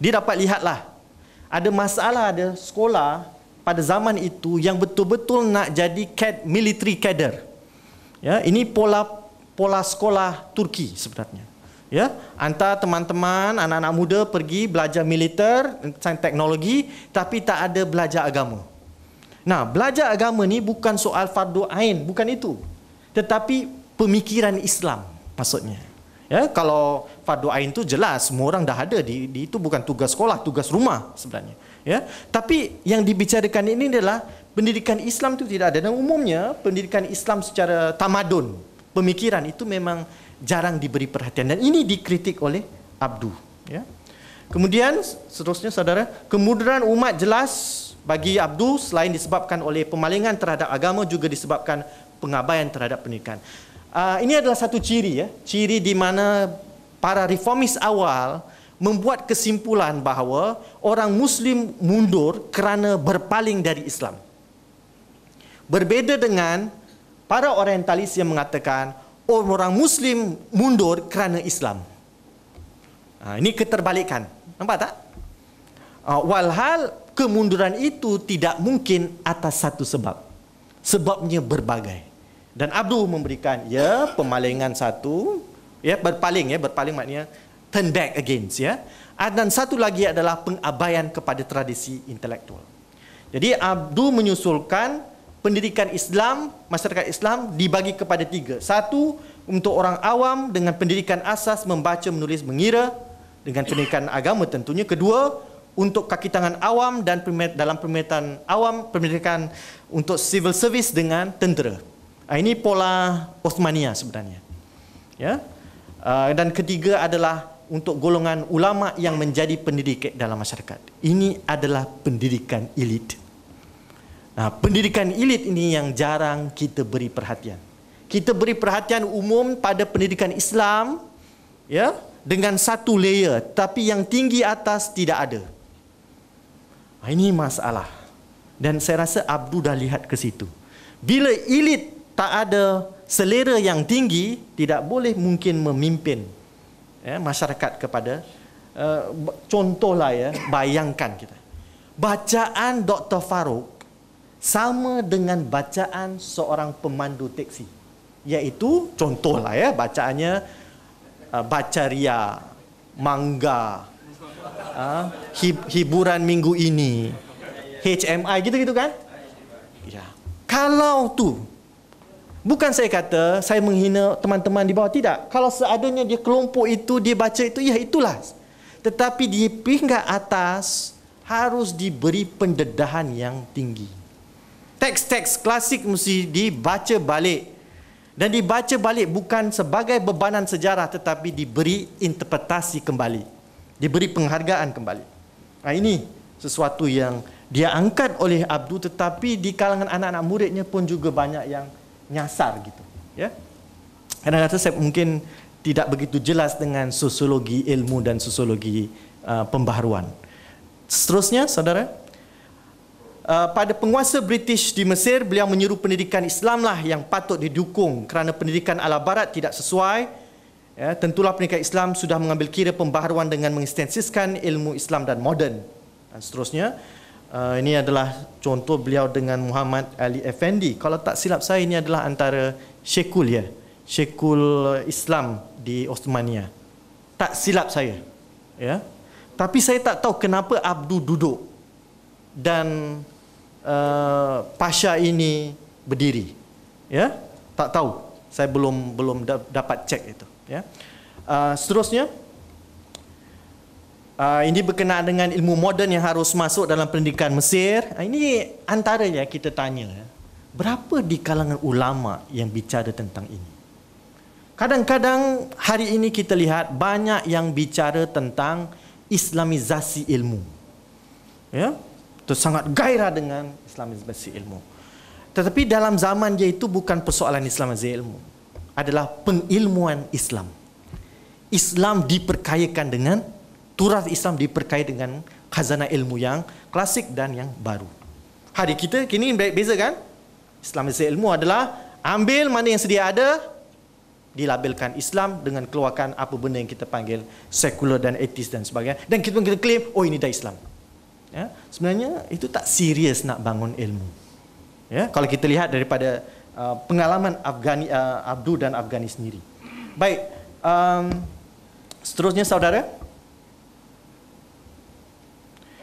Dia dapat lihatlah ada masalah ada sekolah pada zaman itu yang betul-betul nak jadi cad, military cadre. Ya, ini pola pola sekolah Turki sebenarnya ya hantar teman-teman anak-anak muda pergi belajar militer sains teknologi tapi tak ada belajar agama nah belajar agama ni bukan soal fardu ain bukan itu tetapi pemikiran Islam maksudnya ya kalau fardu ain tu jelas semua orang dah ada di, di itu bukan tugas sekolah tugas rumah sebenarnya ya tapi yang dibicarakan ini adalah pendidikan Islam tu tidak ada dan umumnya pendidikan Islam secara tamadun pemikiran itu memang jarang diberi perhatian dan ini dikritik oleh Abdu ya. Kemudian seterusnya saudara, kemunduran umat jelas bagi Abdu selain disebabkan oleh pemalingan terhadap agama juga disebabkan pengabaian terhadap pendidikan. Uh, ini adalah satu ciri ya, ciri di mana para reformis awal membuat kesimpulan bahawa orang muslim mundur kerana berpaling dari Islam. Berbeza dengan para orientalis yang mengatakan orang Muslim mundur kerana Islam. Ha, ini keterbalikan. Nampak tak? Ha, walhal kemunduran itu tidak mungkin atas satu sebab. Sebabnya berbagai. Dan Abdul memberikan ya pemalingan satu, ya berpaling ya berpaling maknanya turn back against ya. Ah, dan satu lagi adalah pengabaian kepada tradisi intelektual. Jadi Abdul menyusulkan pendidikan Islam, masyarakat Islam dibagi kepada tiga. Satu, untuk orang awam dengan pendidikan asas membaca, menulis, mengira dengan pendidikan agama tentunya. Kedua, untuk kaki tangan awam dan dalam pemerintahan awam, pendidikan untuk civil service dengan tentera. Ah, ini pola Osmania sebenarnya. Ya. Ah, dan ketiga adalah untuk golongan ulama yang menjadi pendidik dalam masyarakat. Ini adalah pendidikan elit. Nah, pendidikan elit ini yang jarang kita beri perhatian. Kita beri perhatian umum pada pendidikan Islam ya dengan satu layer tapi yang tinggi atas tidak ada. Ah, ini masalah. Dan saya rasa Abdul dah lihat ke situ. Bila elit tak ada selera yang tinggi, tidak boleh mungkin memimpin ya, masyarakat kepada uh, contohlah ya, bayangkan kita. Bacaan Dr. Farouk sama dengan bacaan seorang pemandu teksi. Iaitu contohlah ya bacaannya uh, ria mangga uh, hiburan minggu ini HMI gitu-gitu kan? Ya. Kalau tu bukan saya kata saya menghina teman-teman di bawah tidak. Kalau seadanya dia kelompok itu dia baca itu ya itulah. Tetapi di pinggah atas harus diberi pendedahan yang tinggi teks-teks klasik mesti dibaca balik dan dibaca balik bukan sebagai bebanan sejarah tetapi diberi interpretasi kembali diberi penghargaan kembali nah, ini sesuatu yang dia angkat oleh Abdu tetapi di kalangan anak-anak muridnya pun juga banyak yang nyasar gitu ya karena rasa saya mungkin tidak begitu jelas dengan sosiologi ilmu dan sosiologi uh, pembaharuan seterusnya saudara Eh, pada penguasa British di Mesir beliau menyeru pendidikan Islamlah yang patut didukung kerana pendidikan ala barat tidak sesuai ya tentulah pendidikan Islam sudah mengambil kira pembaharuan dengan mengistensiskan ilmu Islam dan moden dan seterusnya uh, ini adalah contoh beliau dengan Muhammad Ali Effendi kalau tak silap saya ini adalah antara syekhul ya syekhul Islam di Ottomania. tak silap saya ya tapi saya tak tahu kenapa Abdul duduk dan Eh, pasha ini berdiri ya tak tahu saya belum belum da- dapat cek itu ya uh, seterusnya Uh, ini berkenaan dengan ilmu moden yang harus masuk dalam pendidikan Mesir. Uh, ini antara ya kita tanya. Ya, berapa di kalangan ulama yang bicara tentang ini? Kadang-kadang hari ini kita lihat banyak yang bicara tentang islamisasi ilmu. Ya, itu sangat gairah dengan Islam Islamisasi ilmu. Tetapi dalam zaman dia itu bukan persoalan Islam Islamisasi ilmu. Adalah pengilmuan Islam. Islam diperkayakan dengan turat Islam diperkaya dengan khazana ilmu yang klasik dan yang baru. Hari kita kini beza kan? Islam Islamisasi ilmu adalah ambil mana yang sedia ada dilabelkan Islam dengan keluarkan apa benda yang kita panggil sekular dan etis dan sebagainya dan kita kita claim oh ini dah Islam ya sebenarnya itu tak serius nak bangun ilmu ya kalau kita lihat daripada uh, pengalaman Afgani uh, Abdul dan Afgani sendiri baik um, seterusnya saudara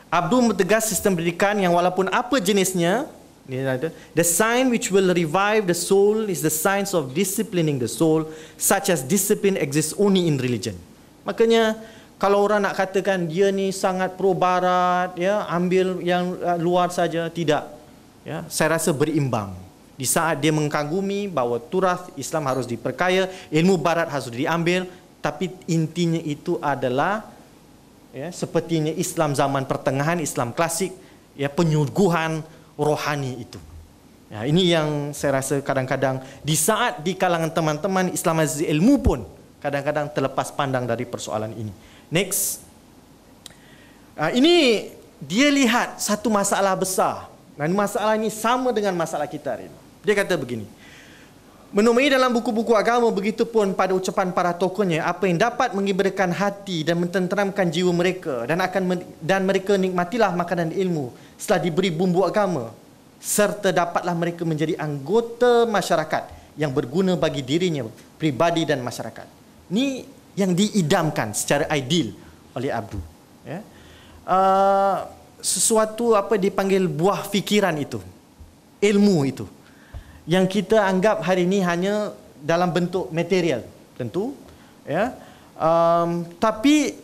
Abdul menegas sistem pendidikan yang walaupun apa jenisnya The sign which will revive the soul is the signs of disciplining the soul, such as discipline exists only in religion. Makanya, kalau orang nak katakan dia ni sangat pro barat ya ambil yang uh, luar saja tidak ya saya rasa berimbang di saat dia mengkagumi bahawa turas Islam harus diperkaya ilmu barat harus diambil tapi intinya itu adalah ya sepertinya Islam zaman pertengahan Islam klasik ya penyuguhan rohani itu ya ini yang saya rasa kadang-kadang di saat di kalangan teman-teman Islam aziz ilmu pun kadang-kadang terlepas pandang dari persoalan ini Next. Uh, ini dia lihat satu masalah besar. Dan masalah ini sama dengan masalah kita hari ini. Dia kata begini. Menemui dalam buku-buku agama begitu pun pada ucapan para tokohnya apa yang dapat mengibarkan hati dan mententeramkan jiwa mereka dan akan men- dan mereka nikmatilah makanan ilmu setelah diberi bumbu agama serta dapatlah mereka menjadi anggota masyarakat yang berguna bagi dirinya pribadi dan masyarakat. Ni yang diidamkan secara ideal oleh Abdu. Ya. Uh, sesuatu apa dipanggil buah fikiran itu, ilmu itu, yang kita anggap hari ini hanya dalam bentuk material tentu. Ya. Um, tapi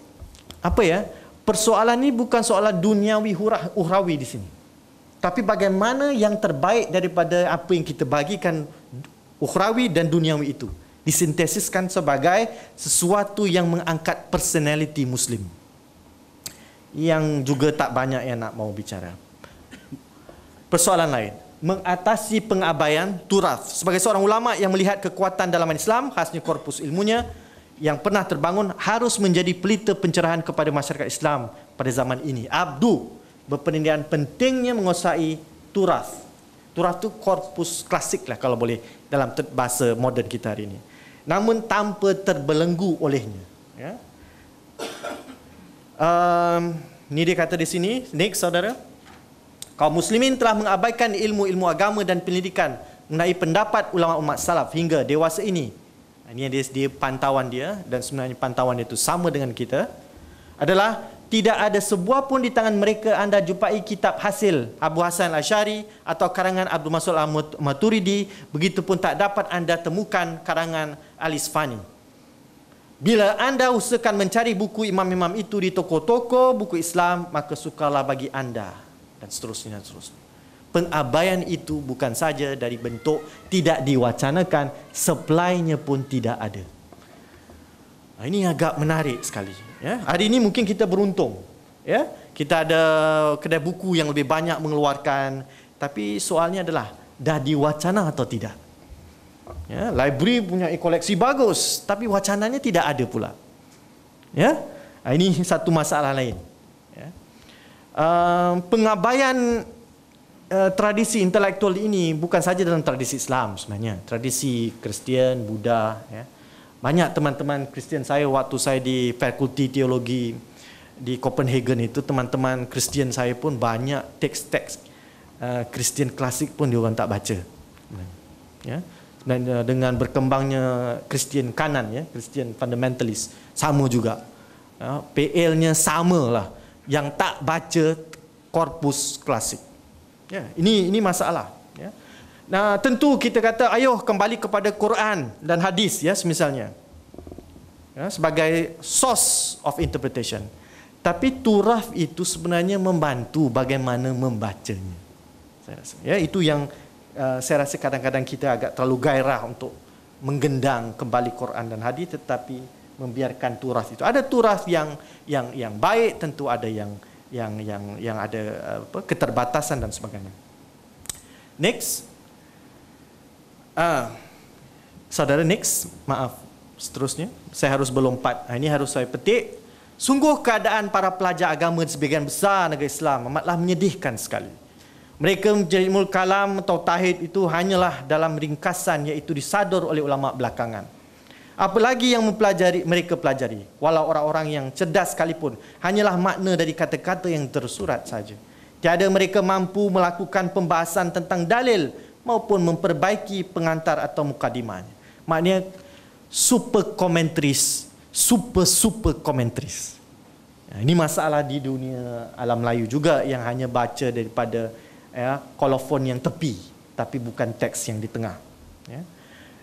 apa ya? Persoalan ini bukan soalan duniawi hurah uhrawi di sini. Tapi bagaimana yang terbaik daripada apa yang kita bagikan ukhrawi dan duniawi itu disintesiskan sebagai sesuatu yang mengangkat personality muslim yang juga tak banyak yang nak mau bicara persoalan lain mengatasi pengabaian turaf sebagai seorang ulama yang melihat kekuatan dalam Islam khasnya korpus ilmunya yang pernah terbangun harus menjadi pelita pencerahan kepada masyarakat Islam pada zaman ini abdu berpendirian pentingnya menguasai turaf turaf tu korpus klasik lah kalau boleh dalam bahasa moden kita hari ini namun tanpa terbelenggu olehnya. Ya. Um, ehm, ini dia kata di sini, next saudara. Kaum muslimin telah mengabaikan ilmu-ilmu agama dan pendidikan mengenai pendapat ulama-ulama salaf hingga dewasa ini. Ini dia, dia pantauan dia dan sebenarnya pantauan dia itu sama dengan kita. Adalah tidak ada sebuah pun di tangan mereka anda jumpai kitab hasil Abu Hassan Al-Ashari atau karangan Abdul Masud Al-Maturidi Begitupun tak dapat anda temukan karangan Al-Isfani bila anda usahakan mencari buku imam-imam itu di toko-toko buku Islam maka sukalah bagi anda dan seterusnya dan seterusnya pengabaian itu bukan saja dari bentuk tidak diwacanakan supply-nya pun tidak ada ini agak menarik sekali Ya, hari ini mungkin kita beruntung. Ya, kita ada kedai buku yang lebih banyak mengeluarkan. Tapi soalnya adalah dah diwacana atau tidak? Ya, library punya koleksi bagus, tapi wacananya tidak ada pula. Ya, ah, ini satu masalah lain. Ya. Uh, pengabaian uh, tradisi intelektual ini bukan saja dalam tradisi Islam sebenarnya, tradisi Kristian, Buddha. Ya banyak teman-teman Kristian saya waktu saya di fakulti teologi di Copenhagen itu teman-teman Kristian saya pun banyak teks-teks eh, Kristian uh, klasik pun diorang tak baca. Ya. Dan uh, dengan berkembangnya Kristian kanan ya, Kristian fundamentalist sama juga. Ya, uh, PL-nya samalah yang tak baca korpus klasik. Ya, ini ini masalah. Nah, tentu kita kata ayuh kembali kepada Quran dan hadis ya yes, misalnya. Ya, sebagai source of interpretation. Tapi turaf itu sebenarnya membantu bagaimana membacanya. Saya rasa ya itu yang uh, saya rasa kadang-kadang kita agak terlalu gairah untuk menggendang kembali Quran dan hadis tetapi membiarkan turaf itu. Ada turaf yang yang yang baik tentu ada yang yang yang yang ada eh, apa keterbatasan dan sebagainya. Next Uh, saudara next, maaf seterusnya. Saya harus berlompat. Ah, ini harus saya petik. Sungguh keadaan para pelajar agama di sebagian besar negara Islam amatlah menyedihkan sekali. Mereka menjadi kalam atau tahid itu hanyalah dalam ringkasan iaitu disadur oleh ulama belakangan. Apalagi yang mempelajari mereka pelajari. Walau orang-orang yang cerdas sekalipun hanyalah makna dari kata-kata yang tersurat saja. Tiada mereka mampu melakukan pembahasan tentang dalil maupun memperbaiki pengantar atau mukadimahnya. Maknanya super komentris, super super komentris. Ya, ini masalah di dunia alam Melayu juga yang hanya baca daripada ya, kolofon yang tepi tapi bukan teks yang di tengah. Ya.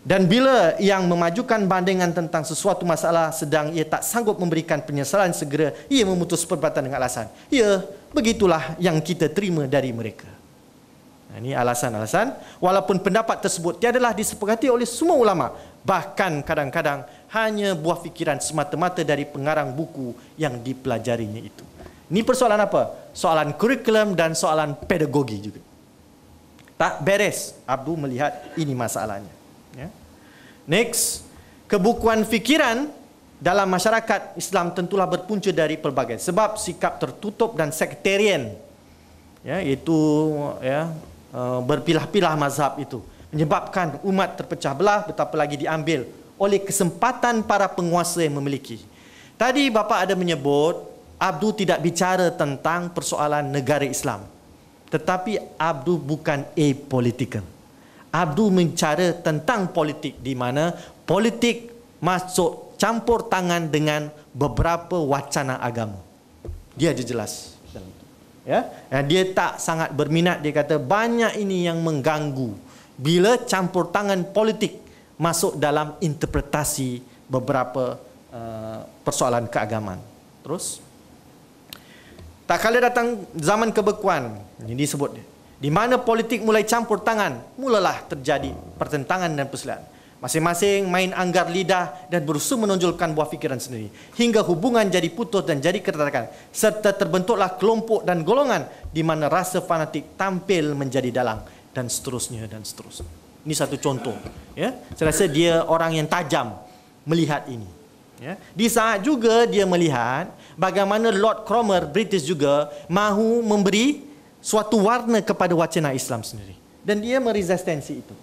Dan bila yang memajukan bandingan tentang sesuatu masalah sedang ia tak sanggup memberikan penyesalan segera, ia memutus perbuatan dengan alasan. Ya, begitulah yang kita terima dari mereka. Ha, ini alasan-alasan. Walaupun pendapat tersebut tiadalah disepakati oleh semua ulama. Bahkan kadang-kadang hanya buah fikiran semata-mata dari pengarang buku yang dipelajarinya itu. Ini persoalan apa? Soalan kurikulum dan soalan pedagogi juga. Tak beres. Abu melihat ini masalahnya. Ya. Next. Kebukuan fikiran dalam masyarakat Islam tentulah berpunca dari pelbagai sebab sikap tertutup dan sekterian ya itu ya Uh, berpilah-pilah mazhab itu menyebabkan umat terpecah belah betapa lagi diambil oleh kesempatan para penguasa yang memiliki. Tadi bapa ada menyebut Abdul tidak bicara tentang persoalan negara Islam. Tetapi Abdul bukan a apolitical. Abdul mencara tentang politik di mana politik masuk campur tangan dengan beberapa wacana agama. Dia je jelas ya eh, dia tak sangat berminat dia kata banyak ini yang mengganggu bila campur tangan politik masuk dalam interpretasi beberapa uh, persoalan keagamaan terus tak kala datang zaman kebekuan ini disebut di mana politik mulai campur tangan mulalah terjadi pertentangan dan perselisihan Masing-masing main anggar lidah dan berusaha menonjolkan buah fikiran sendiri. Hingga hubungan jadi putus dan jadi ketatakan. Serta terbentuklah kelompok dan golongan di mana rasa fanatik tampil menjadi dalang. Dan seterusnya dan seterusnya. Ini satu contoh. Ya. Saya rasa dia orang yang tajam melihat ini. Ya. Di saat juga dia melihat bagaimana Lord Cromer British juga mahu memberi suatu warna kepada wacana Islam sendiri. Dan dia meresistensi itu.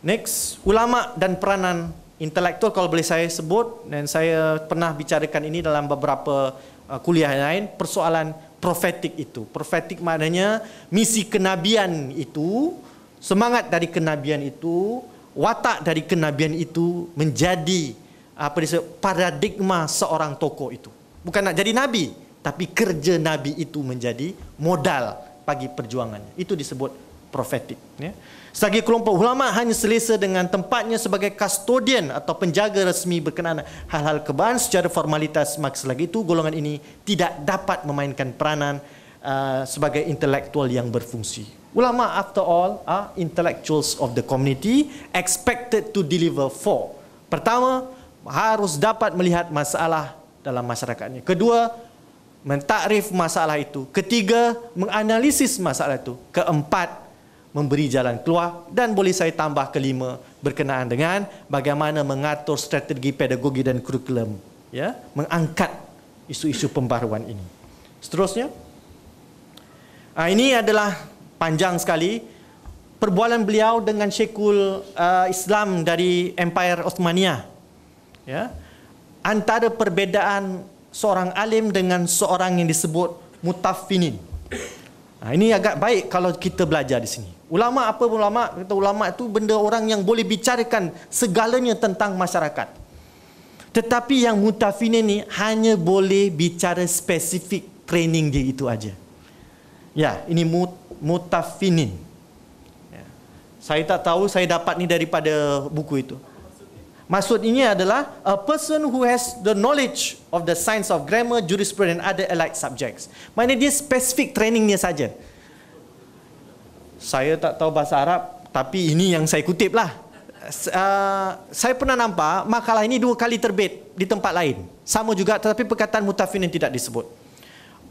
Next, ulama dan peranan intelektual kalau boleh saya sebut dan saya pernah bicarakan ini dalam beberapa uh, kuliah yang lain, persoalan profetik itu. Profetik maknanya misi kenabian itu, semangat dari kenabian itu, watak dari kenabian itu menjadi uh, apa disebut paradigma seorang tokoh itu. Bukan nak jadi nabi, tapi kerja nabi itu menjadi modal bagi perjuangannya. Itu disebut profetik, ya. Sebagai kelompok ulama hanya selesa dengan tempatnya sebagai kastodian atau penjaga resmi berkenaan hal-hal kebaan secara formalitas maka selagi itu golongan ini tidak dapat memainkan peranan uh, sebagai intelektual yang berfungsi. Ulama after all are intellectuals of the community expected to deliver four. Pertama, harus dapat melihat masalah dalam masyarakatnya. Kedua, mentakrif masalah itu. Ketiga, menganalisis masalah itu. Keempat, memberi jalan keluar dan boleh saya tambah kelima berkenaan dengan bagaimana mengatur strategi pedagogi dan kurikulum ya mengangkat isu-isu pembaruan ini seterusnya ah, ini adalah panjang sekali perbualan beliau dengan Syekhul ah, Islam dari Empire Osmania ya antara perbezaan seorang alim dengan seorang yang disebut mutaffinin Ha, ini agak baik kalau kita belajar di sini. Ulama apa pun ulama, kata ulama itu benda orang yang boleh bicarakan segalanya tentang masyarakat. Tetapi yang mutafine ni hanya boleh bicara spesifik training dia itu aja. Ya, ini mut mutafinin. Ya. Saya tak tahu saya dapat ni daripada buku itu. Maksud ini adalah a person who has the knowledge of the science of grammar, jurisprudence and other allied subjects. Maknanya dia specific training trainingnya saja. Saya tak tahu bahasa Arab tapi ini yang saya kutip lah. Uh, saya pernah nampak makalah ini dua kali terbit di tempat lain. Sama juga tetapi perkataan mutafin yang tidak disebut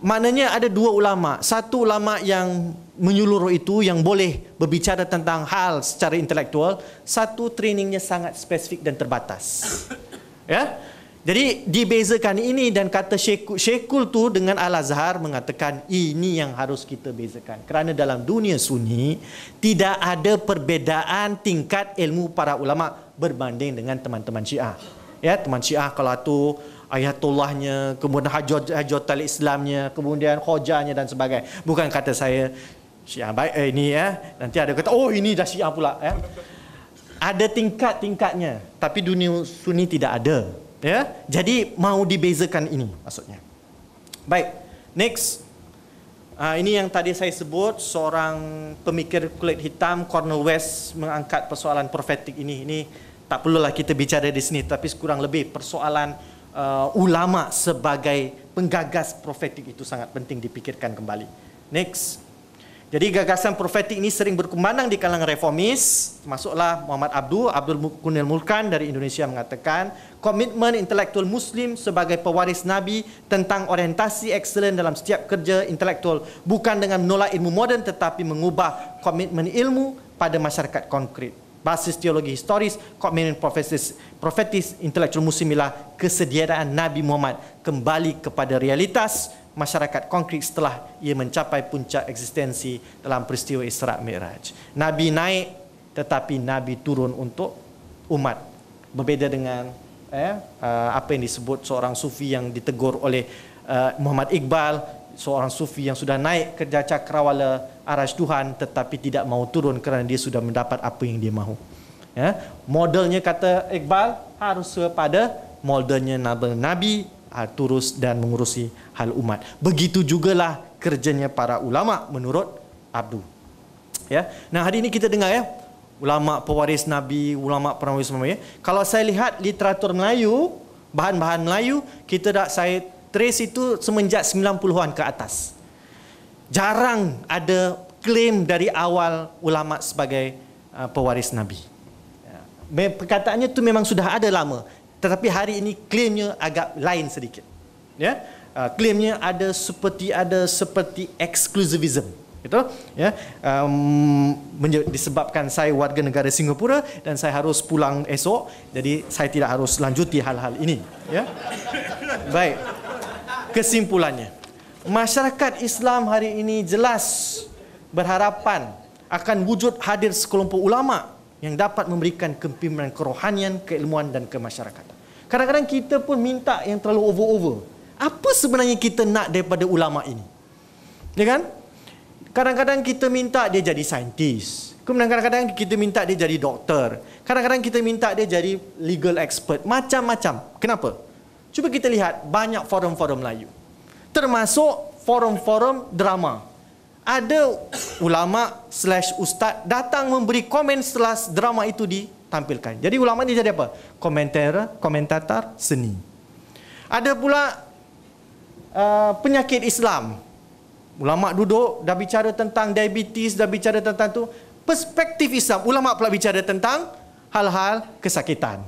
maknanya ada dua ulama. Satu ulama yang menyeluruh itu yang boleh berbicara tentang hal secara intelektual, satu trainingnya sangat spesifik dan terbatas. Ya. Jadi dibezakan ini dan kata Syekul, Syekul tu dengan Al-Azhar mengatakan ini yang harus kita bezakan. Kerana dalam dunia sunyi tidak ada perbedaan tingkat ilmu para ulama berbanding dengan teman-teman Syiah. Ya, teman Syiah kalau tu ayatullahnya, kemudian hajat hajat tali Islamnya, kemudian khojanya dan sebagainya. Bukan kata saya Syiah baik eh, ini ya. Eh. Nanti ada kata oh ini dah Syiah pula Eh. Ada tingkat-tingkatnya, tapi dunia sunni tidak ada. Ya. Jadi mau dibezakan ini maksudnya. Baik. Next. Uh, ini yang tadi saya sebut seorang pemikir kulit hitam Cornel West mengangkat persoalan profetik ini. Ini tak perlulah kita bicara di sini tapi kurang lebih persoalan uh, ulama sebagai penggagas profetik itu sangat penting dipikirkan kembali. Next. Jadi gagasan profetik ini sering berkumandang di kalangan reformis. Masuklah Muhammad Abdul, Abdul Kunil Mulkan dari Indonesia mengatakan, komitmen intelektual Muslim sebagai pewaris Nabi tentang orientasi excellent dalam setiap kerja intelektual bukan dengan menolak ilmu moden tetapi mengubah komitmen ilmu pada masyarakat konkret basis teologi historis, kogmenin profetis, profetis intelektual muslim ialah kesediaan Nabi Muhammad kembali kepada realitas masyarakat konkret setelah ia mencapai puncak eksistensi dalam peristiwa Isra Mi'raj. Nabi naik tetapi Nabi turun untuk umat. Berbeza dengan eh, eh apa yang disebut seorang sufi yang ditegur oleh eh, Muhammad Iqbal seorang sufi yang sudah naik ke cakrawala arash Tuhan tetapi tidak mau turun kerana dia sudah mendapat apa yang dia mahu. Ya, modelnya kata Iqbal harus kepada modelnya Nabi, Nabi ah, turus dan mengurusi hal umat. Begitu jugalah kerjanya para ulama menurut Abdul. Ya. Nah, hari ini kita dengar ya ulama pewaris Nabi, ulama pewaris Nabi. Ya. Kalau saya lihat literatur Melayu, bahan-bahan Melayu, kita tak saya trace itu semenjak 90-an ke atas. Jarang ada klaim dari awal ulama sebagai uh, pewaris nabi. Ya. Perkataannya itu memang sudah ada lama, tetapi hari ini klaimnya agak lain sedikit. Ya. Uh, klaimnya ada seperti ada seperti eksklusivism gitu ya um, disebabkan saya warga negara Singapura dan saya harus pulang esok jadi saya tidak harus lanjuti hal-hal ini ya baik kesimpulannya masyarakat Islam hari ini jelas berharapan akan wujud hadir sekelompok ulama yang dapat memberikan kepimpinan kerohanian, keilmuan dan kemasyarakatan. Kadang-kadang kita pun minta yang terlalu over-over. Apa sebenarnya kita nak daripada ulama ini? Ya kan? Kadang-kadang kita minta dia jadi saintis. Kemudian kadang-kadang kita minta dia jadi doktor. Kadang-kadang kita minta dia jadi legal expert. Macam-macam. Kenapa? Cuba kita lihat banyak forum-forum Melayu. Termasuk forum-forum drama. Ada ulama slash ustaz datang memberi komen setelah drama itu ditampilkan. Jadi ulama ni jadi apa? Komentator, komentator seni. Ada pula uh, penyakit Islam. Ulama duduk dah bicara tentang diabetes, dah bicara tentang tu. Perspektif Islam, ulama pula bicara tentang hal-hal kesakitan.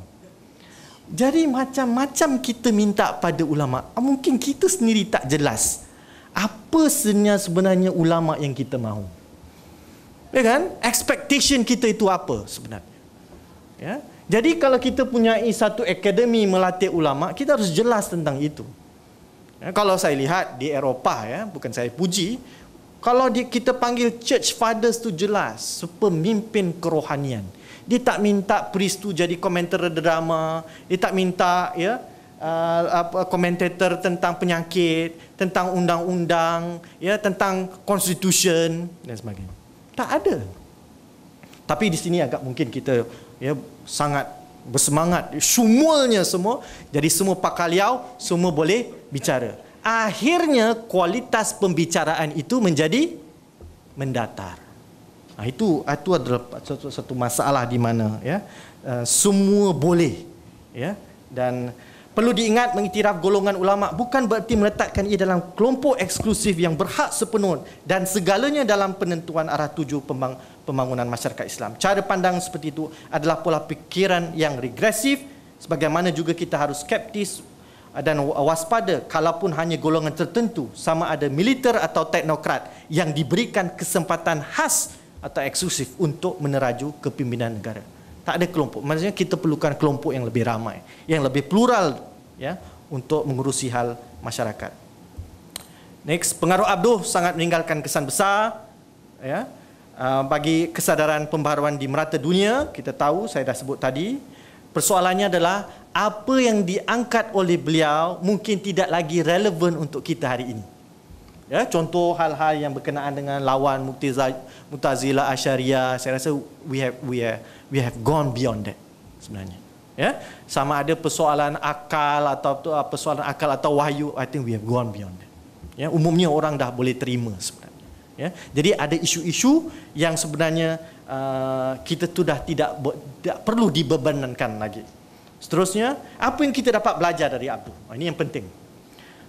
Jadi macam-macam kita minta pada ulama. Ah, mungkin kita sendiri tak jelas apa sebenarnya sebenarnya ulama yang kita mahu. Ya kan? Expectation kita itu apa sebenarnya? Ya. Jadi kalau kita punya satu akademi melatih ulama, kita harus jelas tentang itu. Ya, kalau saya lihat di Eropah ya, bukan saya puji, kalau di, kita panggil church fathers tu jelas, pemimpin kerohanian dia tak minta priest tu jadi komentator drama dia tak minta ya uh, apa uh, komentator tentang penyakit tentang undang-undang ya tentang constitution dan sebagainya tak ada tapi di sini agak mungkin kita ya sangat bersemangat semuanya semua jadi semua pakar liau semua boleh bicara akhirnya kualitas pembicaraan itu menjadi mendatar Ha, itu ah, itu adalah satu, satu masalah di mana ya uh, semua boleh ya dan perlu diingat mengiktiraf golongan ulama bukan berarti meletakkan ia dalam kelompok eksklusif yang berhak sepenuh dan segalanya dalam penentuan arah tuju pembang, pembangunan masyarakat Islam. Cara pandang seperti itu adalah pola pikiran yang regresif sebagaimana juga kita harus skeptis dan waspada kalaupun hanya golongan tertentu sama ada militer atau teknokrat yang diberikan kesempatan khas atau eksklusif untuk meneraju kepimpinan negara. Tak ada kelompok. Maksudnya kita perlukan kelompok yang lebih ramai, yang lebih plural ya untuk mengurusi hal masyarakat. Next, pengaruh abdul sangat meninggalkan kesan besar ya ah, bagi kesadaran pembaharuan di merata dunia. Kita tahu saya dah sebut tadi. Persoalannya adalah apa yang diangkat oleh beliau mungkin tidak lagi relevan untuk kita hari ini ya contoh hal-hal yang berkenaan dengan lawan Mutazila Asharia, saya rasa we have we have we have gone beyond that sebenarnya ya sama ada persoalan akal atau uh, persoalan akal atau wahyu i think we have gone beyond that ya umumnya orang dah boleh terima sebenarnya ya jadi ada isu-isu yang sebenarnya uh, kita tu dah tidak, tidak perlu dibebankan lagi seterusnya apa yang kita dapat belajar dari abdul oh, ini yang penting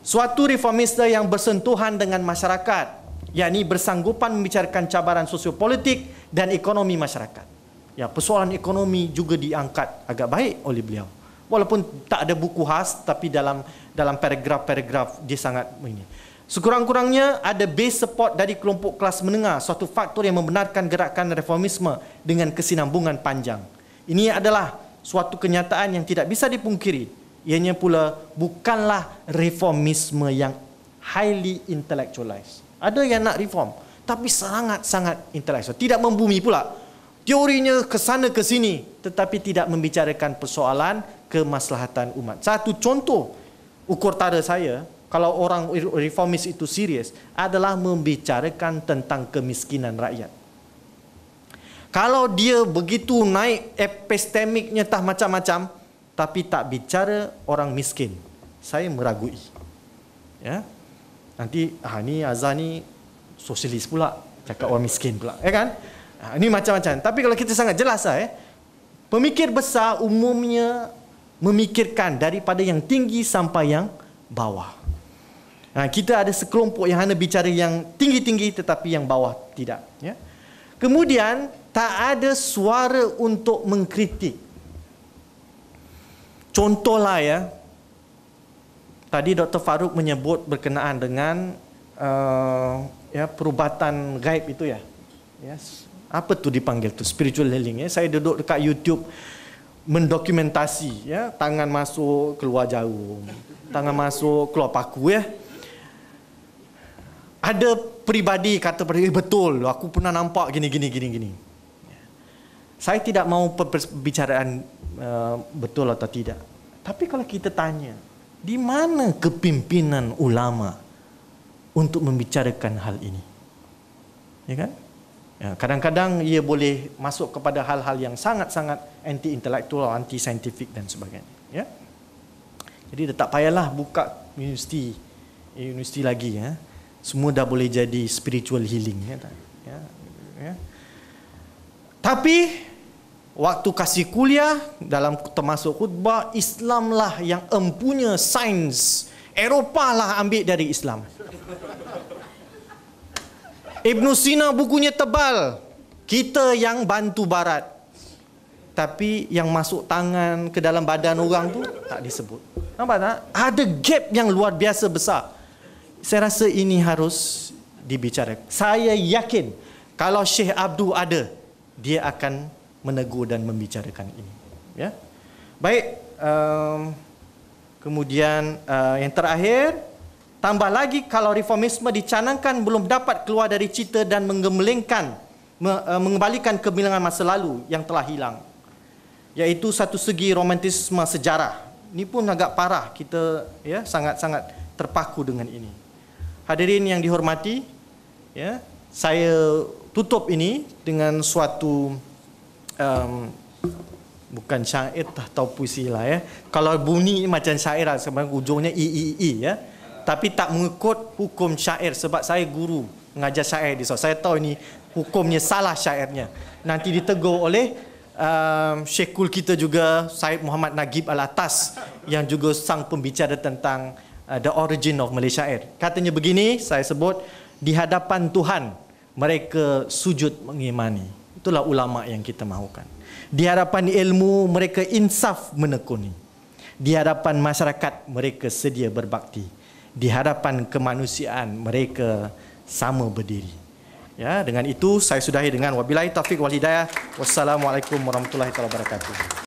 Suatu reformista yang bersentuhan dengan masyarakat, yakni bersanggupan membicarakan cabaran sosiopolitik dan ekonomi masyarakat. Ya, persoalan ekonomi juga diangkat agak baik oleh beliau. Walaupun tak ada buku khas tapi dalam dalam paragraf-paragraf dia sangat ini. Sekurang-kurangnya ada base support dari kelompok kelas menengah, suatu faktor yang membenarkan gerakan reformisme dengan kesinambungan panjang. Ini adalah suatu kenyataan yang tidak bisa dipungkiri ianya pula bukanlah reformisme yang highly intellectualized. Ada yang nak reform tapi sangat-sangat intellectual. Tidak membumi pula. Teorinya ke sana ke sini tetapi tidak membicarakan persoalan kemaslahatan umat. Satu contoh ukur tara saya kalau orang reformis itu serius adalah membicarakan tentang kemiskinan rakyat. Kalau dia begitu naik epistemiknya tah macam-macam, tapi tak bicara orang miskin saya meragui ya nanti ha ni azan ni sosialis pula cakap orang miskin pula ya kan ha, ah, ini macam-macam tapi kalau kita sangat jelas lah, eh pemikir besar umumnya memikirkan daripada yang tinggi sampai yang bawah Ha, kita ada sekelompok yang hanya bicara yang tinggi-tinggi tetapi yang bawah tidak. Ya. Kemudian tak ada suara untuk mengkritik. Contohlah ya, tadi Dr. Faruk menyebut berkenaan dengan uh, ya perubatan gaib itu ya. Yes. Apa tu dipanggil tu spiritual healing ya. Saya duduk dekat YouTube mendokumentasi ya, tangan masuk keluar jarum, tangan masuk keluar paku ya. Ada pribadi kata pribadi eh, betul aku pernah nampak gini gini gini gini saya tidak mau perbicaraan uh, eh, betul atau tidak. Tapi kalau kita tanya, di mana kepimpinan ulama untuk membicarakan hal ini? Ya kan? Ya, kadang-kadang ia boleh masuk kepada hal-hal yang sangat-sangat anti-intellectual, anti-scientific dan sebagainya. Ya? Jadi tak payahlah buka universiti universiti lagi ya. Semua dah boleh jadi spiritual healing ya. ya. ya. Tapi waktu kasih kuliah dalam termasuk khutbah Islamlah yang empunya sains Eropahlah ambil dari Islam Ibn Sina bukunya tebal kita yang bantu barat tapi yang masuk tangan ke dalam badan orang tu tak disebut nampak tak ada gap yang luar biasa besar saya rasa ini harus dibicarakan saya yakin kalau Syekh Abdul ada dia akan menegur dan membicarakan ini. Ya, baik. Um, kemudian uh, yang terakhir, tambah lagi kalau reformisme dicanangkan belum dapat keluar dari cita dan menggemelengkan, me, uh, mengembalikan kemilangan masa lalu yang telah hilang, yaitu satu segi romantisme sejarah. Ini pun agak parah kita ya sangat-sangat terpaku dengan ini. Hadirin yang dihormati, ya saya tutup ini dengan suatu um, bukan syair atau puisi lah ya. Kalau bunyi macam syair lah sebenarnya ujungnya i i i ya. Tapi tak mengikut hukum syair sebab saya guru mengajar syair di sana. saya tahu ini hukumnya salah syairnya. Nanti ditegur oleh um, Syekhul kita juga Syed Muhammad Nagib Al-Atas yang juga sang pembicara tentang uh, the origin of Malay syair. Katanya begini, saya sebut di hadapan Tuhan mereka sujud mengimani. Itulah ulama yang kita mahukan. Di hadapan ilmu mereka insaf menekuni. Di hadapan masyarakat mereka sedia berbakti. Di hadapan kemanusiaan mereka sama berdiri. Ya, dengan itu saya sudahi dengan wabillahi taufik wal hidayah. Wassalamualaikum warahmatullahi wabarakatuh.